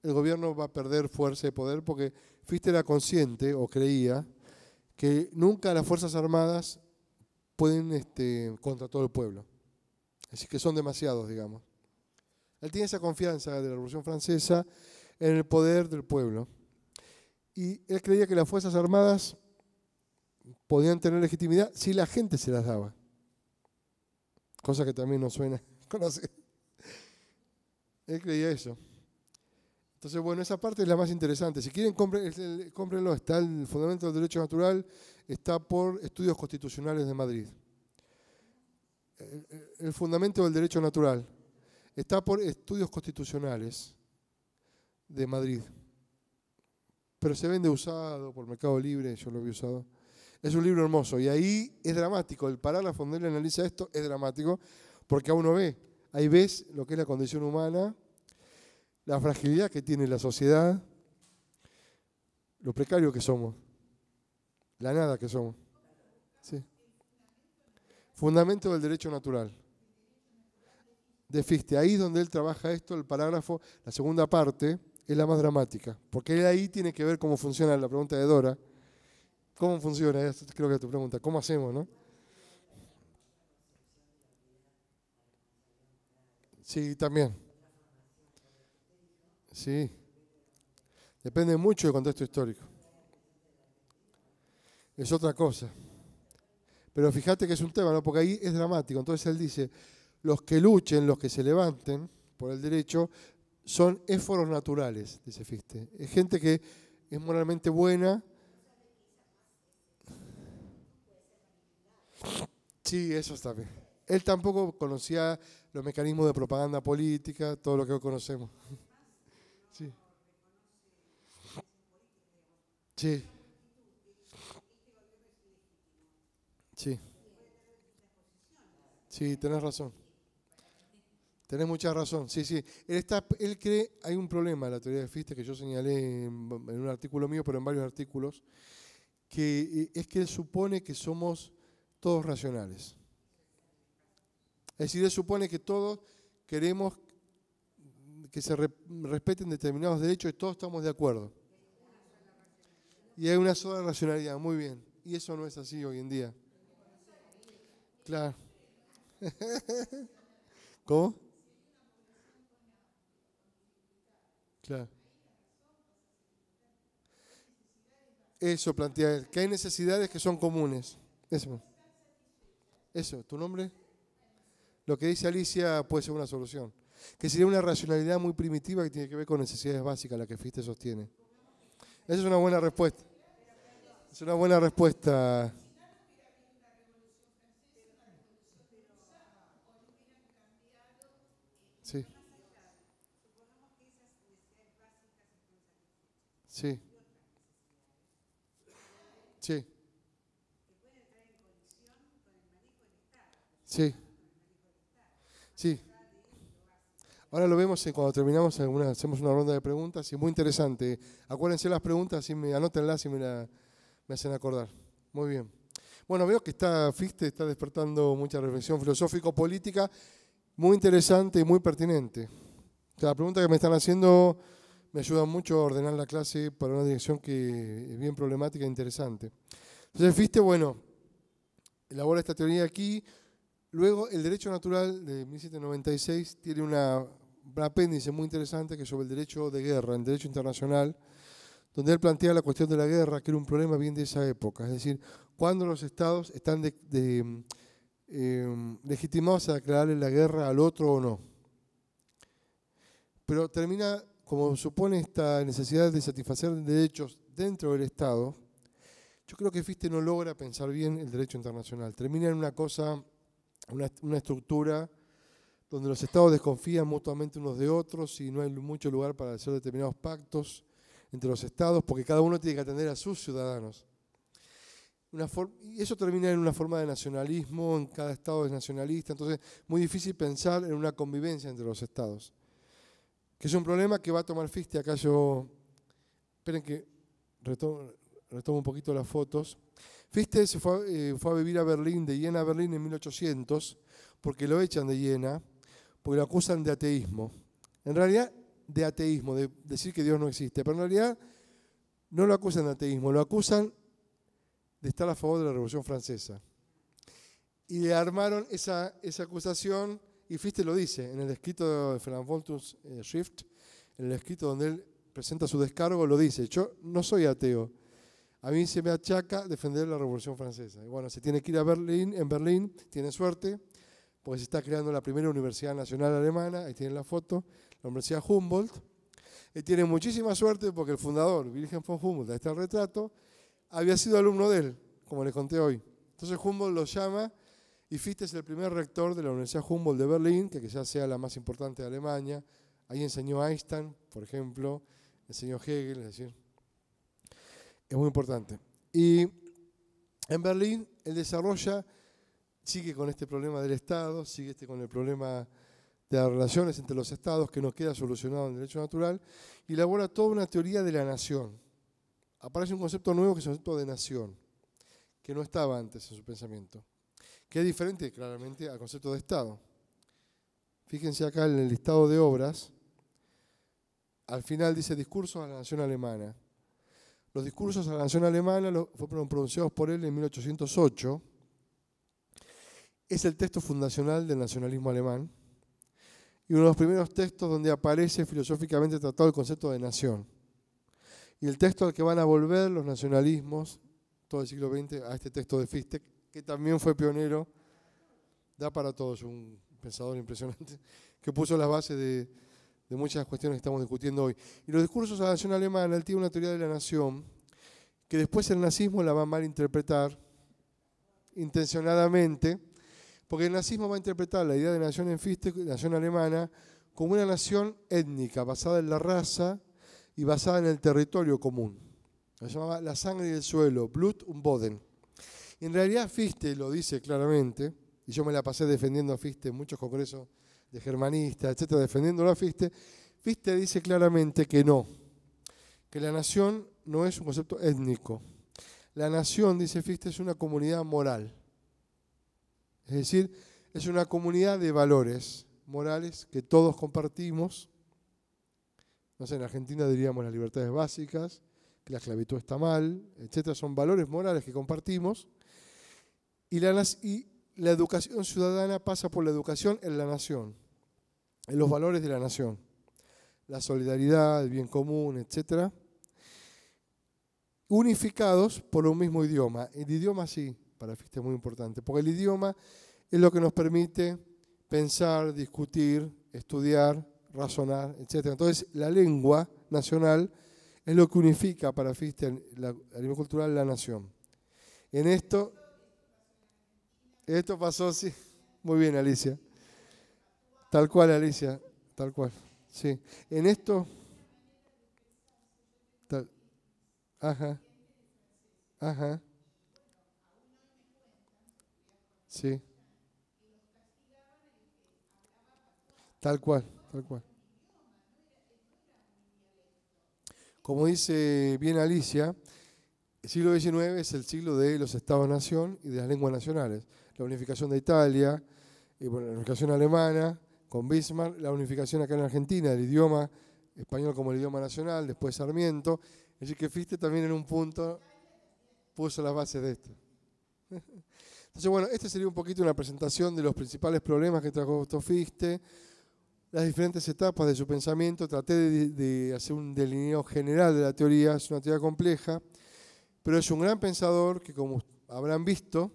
Speaker 1: el gobierno va a perder fuerza y poder porque Fiste era consciente o creía que nunca las Fuerzas Armadas pueden este, contra todo el pueblo. Así que son demasiados, digamos. Él tiene esa confianza de la Revolución Francesa en el poder del pueblo. Y él creía que las Fuerzas Armadas podían tener legitimidad si la gente se las daba. Cosa que también nos suena Él creía eso. Entonces, bueno, esa parte es la más interesante. Si quieren, cómprenlo. Está el Fundamento del Derecho Natural, está por Estudios Constitucionales de Madrid. El Fundamento del Derecho Natural está por Estudios Constitucionales de Madrid. Pero se vende usado por Mercado Libre, yo lo había usado. Es un libro hermoso y ahí es dramático. El parágrafo donde él analiza esto es dramático porque a uno ve, ahí ves lo que es la condición humana, la fragilidad que tiene la sociedad, lo precario que somos, la nada que somos. Sí. Fundamento del derecho natural. De ahí es donde él trabaja esto, el parágrafo, la segunda parte, es la más dramática, porque ahí tiene que ver cómo funciona la pregunta de Dora ¿Cómo funciona? Esto creo que es tu pregunta. ¿Cómo hacemos, no? Sí, también. Sí. Depende mucho del contexto histórico. Es otra cosa. Pero fíjate que es un tema, ¿no? Porque ahí es dramático. Entonces él dice, los que luchen, los que se levanten por el derecho, son éforos naturales, dice fiste Es gente que es moralmente buena, Sí, eso está bien. Él tampoco conocía los mecanismos de propaganda política, todo lo que hoy conocemos. Sí. Sí. Sí. Sí, tenés razón. Tenés mucha razón. Sí, sí. Él, está, él cree, hay un problema en la teoría de Fichte que yo señalé en un artículo mío, pero en varios artículos, que eh, es que él supone que somos todos racionales. Es decir, él supone que todos queremos que se respeten determinados derechos y todos estamos de acuerdo. Y hay una sola racionalidad, muy bien. Y eso no es así hoy en día. Claro. ¿Cómo? Claro. Eso plantea que hay necesidades que son comunes. Eso. Eso, ¿tu nombre? Lo que dice Alicia puede ser una solución. Que sería una racionalidad muy primitiva que tiene que ver con necesidades básicas, la que Fiste sostiene. Esa es una buena respuesta. Es una buena respuesta. Sí. Sí. Sí. Sí. Ahora lo vemos eh, cuando terminamos, hacemos una ronda de preguntas y muy interesante. Acuérdense las preguntas y me, anótenlas y me, me hacen acordar. Muy bien. Bueno, veo que está Fiste, está despertando mucha reflexión filosófico-política, muy interesante y muy pertinente. la pregunta que me están haciendo me ayuda mucho a ordenar la clase para una dirección que es bien problemática e interesante. Entonces, FISTE, bueno, elabora esta teoría aquí, Luego, el derecho natural de 1796 tiene una, un apéndice muy interesante que es sobre el derecho de guerra, el derecho internacional, donde él plantea la cuestión de la guerra, que era un problema bien de esa época, es decir, cuando los estados están em, legitimados a declararle la guerra al otro o no. Pero termina, como supone esta necesidad de satisfacer derechos dentro del Estado, yo creo que Fiste no logra pensar bien el derecho internacional. Termina en una cosa una, estructura donde los estados desconfían mutuamente unos de otros y no hay mucho lugar para hacer determinados pactos entre los estados porque cada uno tiene que atender a sus ciudadanos. Una y eso termina en una forma de nacionalismo, en cada estado es nacionalista, entonces muy difícil pensar en una convivencia entre los estados, que es un problema que va a tomar Fiste. Acá yo, esperen que retomo, retomo un poquito las fotos. Fichte se eh, fue, a vivir a Berlín, de Jena a Berlín en 1800, porque lo echan de Jena, porque lo acusan de ateísmo. En realidad, de ateísmo, de decir que Dios no existe, pero en realidad no lo acusan de ateísmo, lo acusan de estar a favor de la Revolución Francesa. Y le armaron esa, acusación, y Fichte lo dice en el escrito de Voltus eh, Schrift, en el escrito donde él presenta su descargo, lo dice, yo no soy ateo, a mí se me achaca defender la Revolución Francesa. Y bueno, se tiene que ir a Berlín, en Berlín, tiene suerte, porque se está creando la primera Universidad Nacional Alemana, ahí tienen la foto, la Universidad Humboldt. Y tiene muchísima suerte porque el fundador, Wilhelm von Humboldt, ahí está el retrato, había sido alumno de él, como les conté hoy. Entonces Humboldt lo llama y Fichte es el primer rector de la Universidad Humboldt de Berlín, que ya sea la más importante de Alemania. Ahí enseñó Einstein, por ejemplo, enseñó Hegel, es decir, es muy importante. Y en Berlín, él desarrolla, sigue con este problema del Estado, sigue este con el problema de las relaciones entre los estados que no queda solucionado en el derecho natural, y elabora toda una teoría de la nación. Aparece un concepto nuevo que es el concepto de nación, que no estaba antes en su pensamiento, que es diferente claramente al concepto de Estado. Fíjense acá en el listado de obras, al final dice discurso a la nación alemana. Los discursos a la nación alemana fueron pronunciados por él en 1808. Es el texto fundacional del nacionalismo alemán y uno de los primeros textos donde aparece filosóficamente tratado el concepto de nación. Y el texto al que van a volver los nacionalismos todo el siglo XX a este texto de Fichte, que también fue pionero, da para todos un pensador impresionante, que puso las bases de, de muchas cuestiones que estamos discutiendo hoy. Y los discursos a la nación alemana, él tiene una teoría de la nación que después el nazismo la va a malinterpretar intencionadamente, porque el nazismo va a interpretar la idea de nación en Fichte, nación alemana, como una nación étnica, basada en la raza y basada en el territorio común. La llamaba la sangre y el suelo, Blut und Boden. en realidad Fichte lo dice claramente, y yo me la pasé defendiendo a Fichte en muchos congresos de germanista, etcétera, defendiendo la FISTE, FISTE dice claramente que no, que la nación no es un concepto étnico. La nación, dice Fichte, es una comunidad moral. Es decir, es una comunidad de valores morales que todos compartimos. No sé, en Argentina diríamos las libertades básicas, que la esclavitud está mal, etcétera. Son valores morales que compartimos. Y, la, la educación ciudadana pasa por la educación en la nación, en los valores de la nación, la solidaridad, el bien común, etc. Unificados por un mismo idioma. El idioma sí, para Fichte es muy importante, porque el idioma es lo que nos permite pensar, discutir, estudiar, razonar, etc. Entonces, la lengua nacional es lo que unifica para Fichte la, a nivel cultural la nación. En esto esto pasó sí. Muy bien, Alicia. Tal cual, Alicia. Tal cual. Sí. En esto. Tal. Ajá. Ajá. Sí. Tal cual, tal cual. Como dice bien Alicia, el siglo XIX es el siglo de los estados-nación y de las lenguas nacionales la unificación de Italia, y la unificación alemana con Bismarck, la unificación acá en Argentina del idioma español como el idioma nacional, después Sarmiento. Es que Fichte también en un punto puso las bases de esto. Entonces, bueno, este sería un poquito una presentación de los principales problemas que trajo Fichte, las diferentes etapas de su pensamiento. Traté de, de hacer un delineo general de la teoría, es una teoría compleja, pero es un gran pensador que, como habrán visto,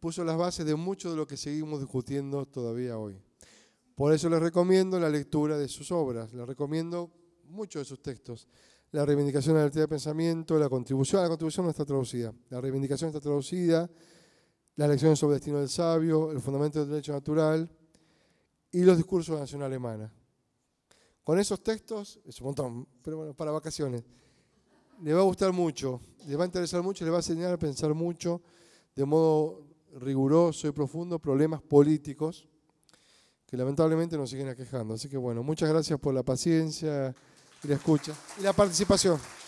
Speaker 1: puso las bases de mucho de lo que seguimos discutiendo todavía hoy. Por eso les recomiendo la lectura de sus obras, les recomiendo muchos de sus textos. La reivindicación de la libertad de pensamiento, la contribución, ah, la contribución no está traducida, la reivindicación está traducida, las lecciones sobre el destino del sabio, el fundamento del derecho natural y los discursos de la Nación Alemana. Con esos textos, es un montón, pero bueno, para vacaciones, le va a gustar mucho, le va a interesar mucho, le va a enseñar a pensar mucho, de modo riguroso y profundo problemas políticos que lamentablemente nos siguen aquejando. Así que bueno, muchas gracias por la paciencia y la escucha y la participación.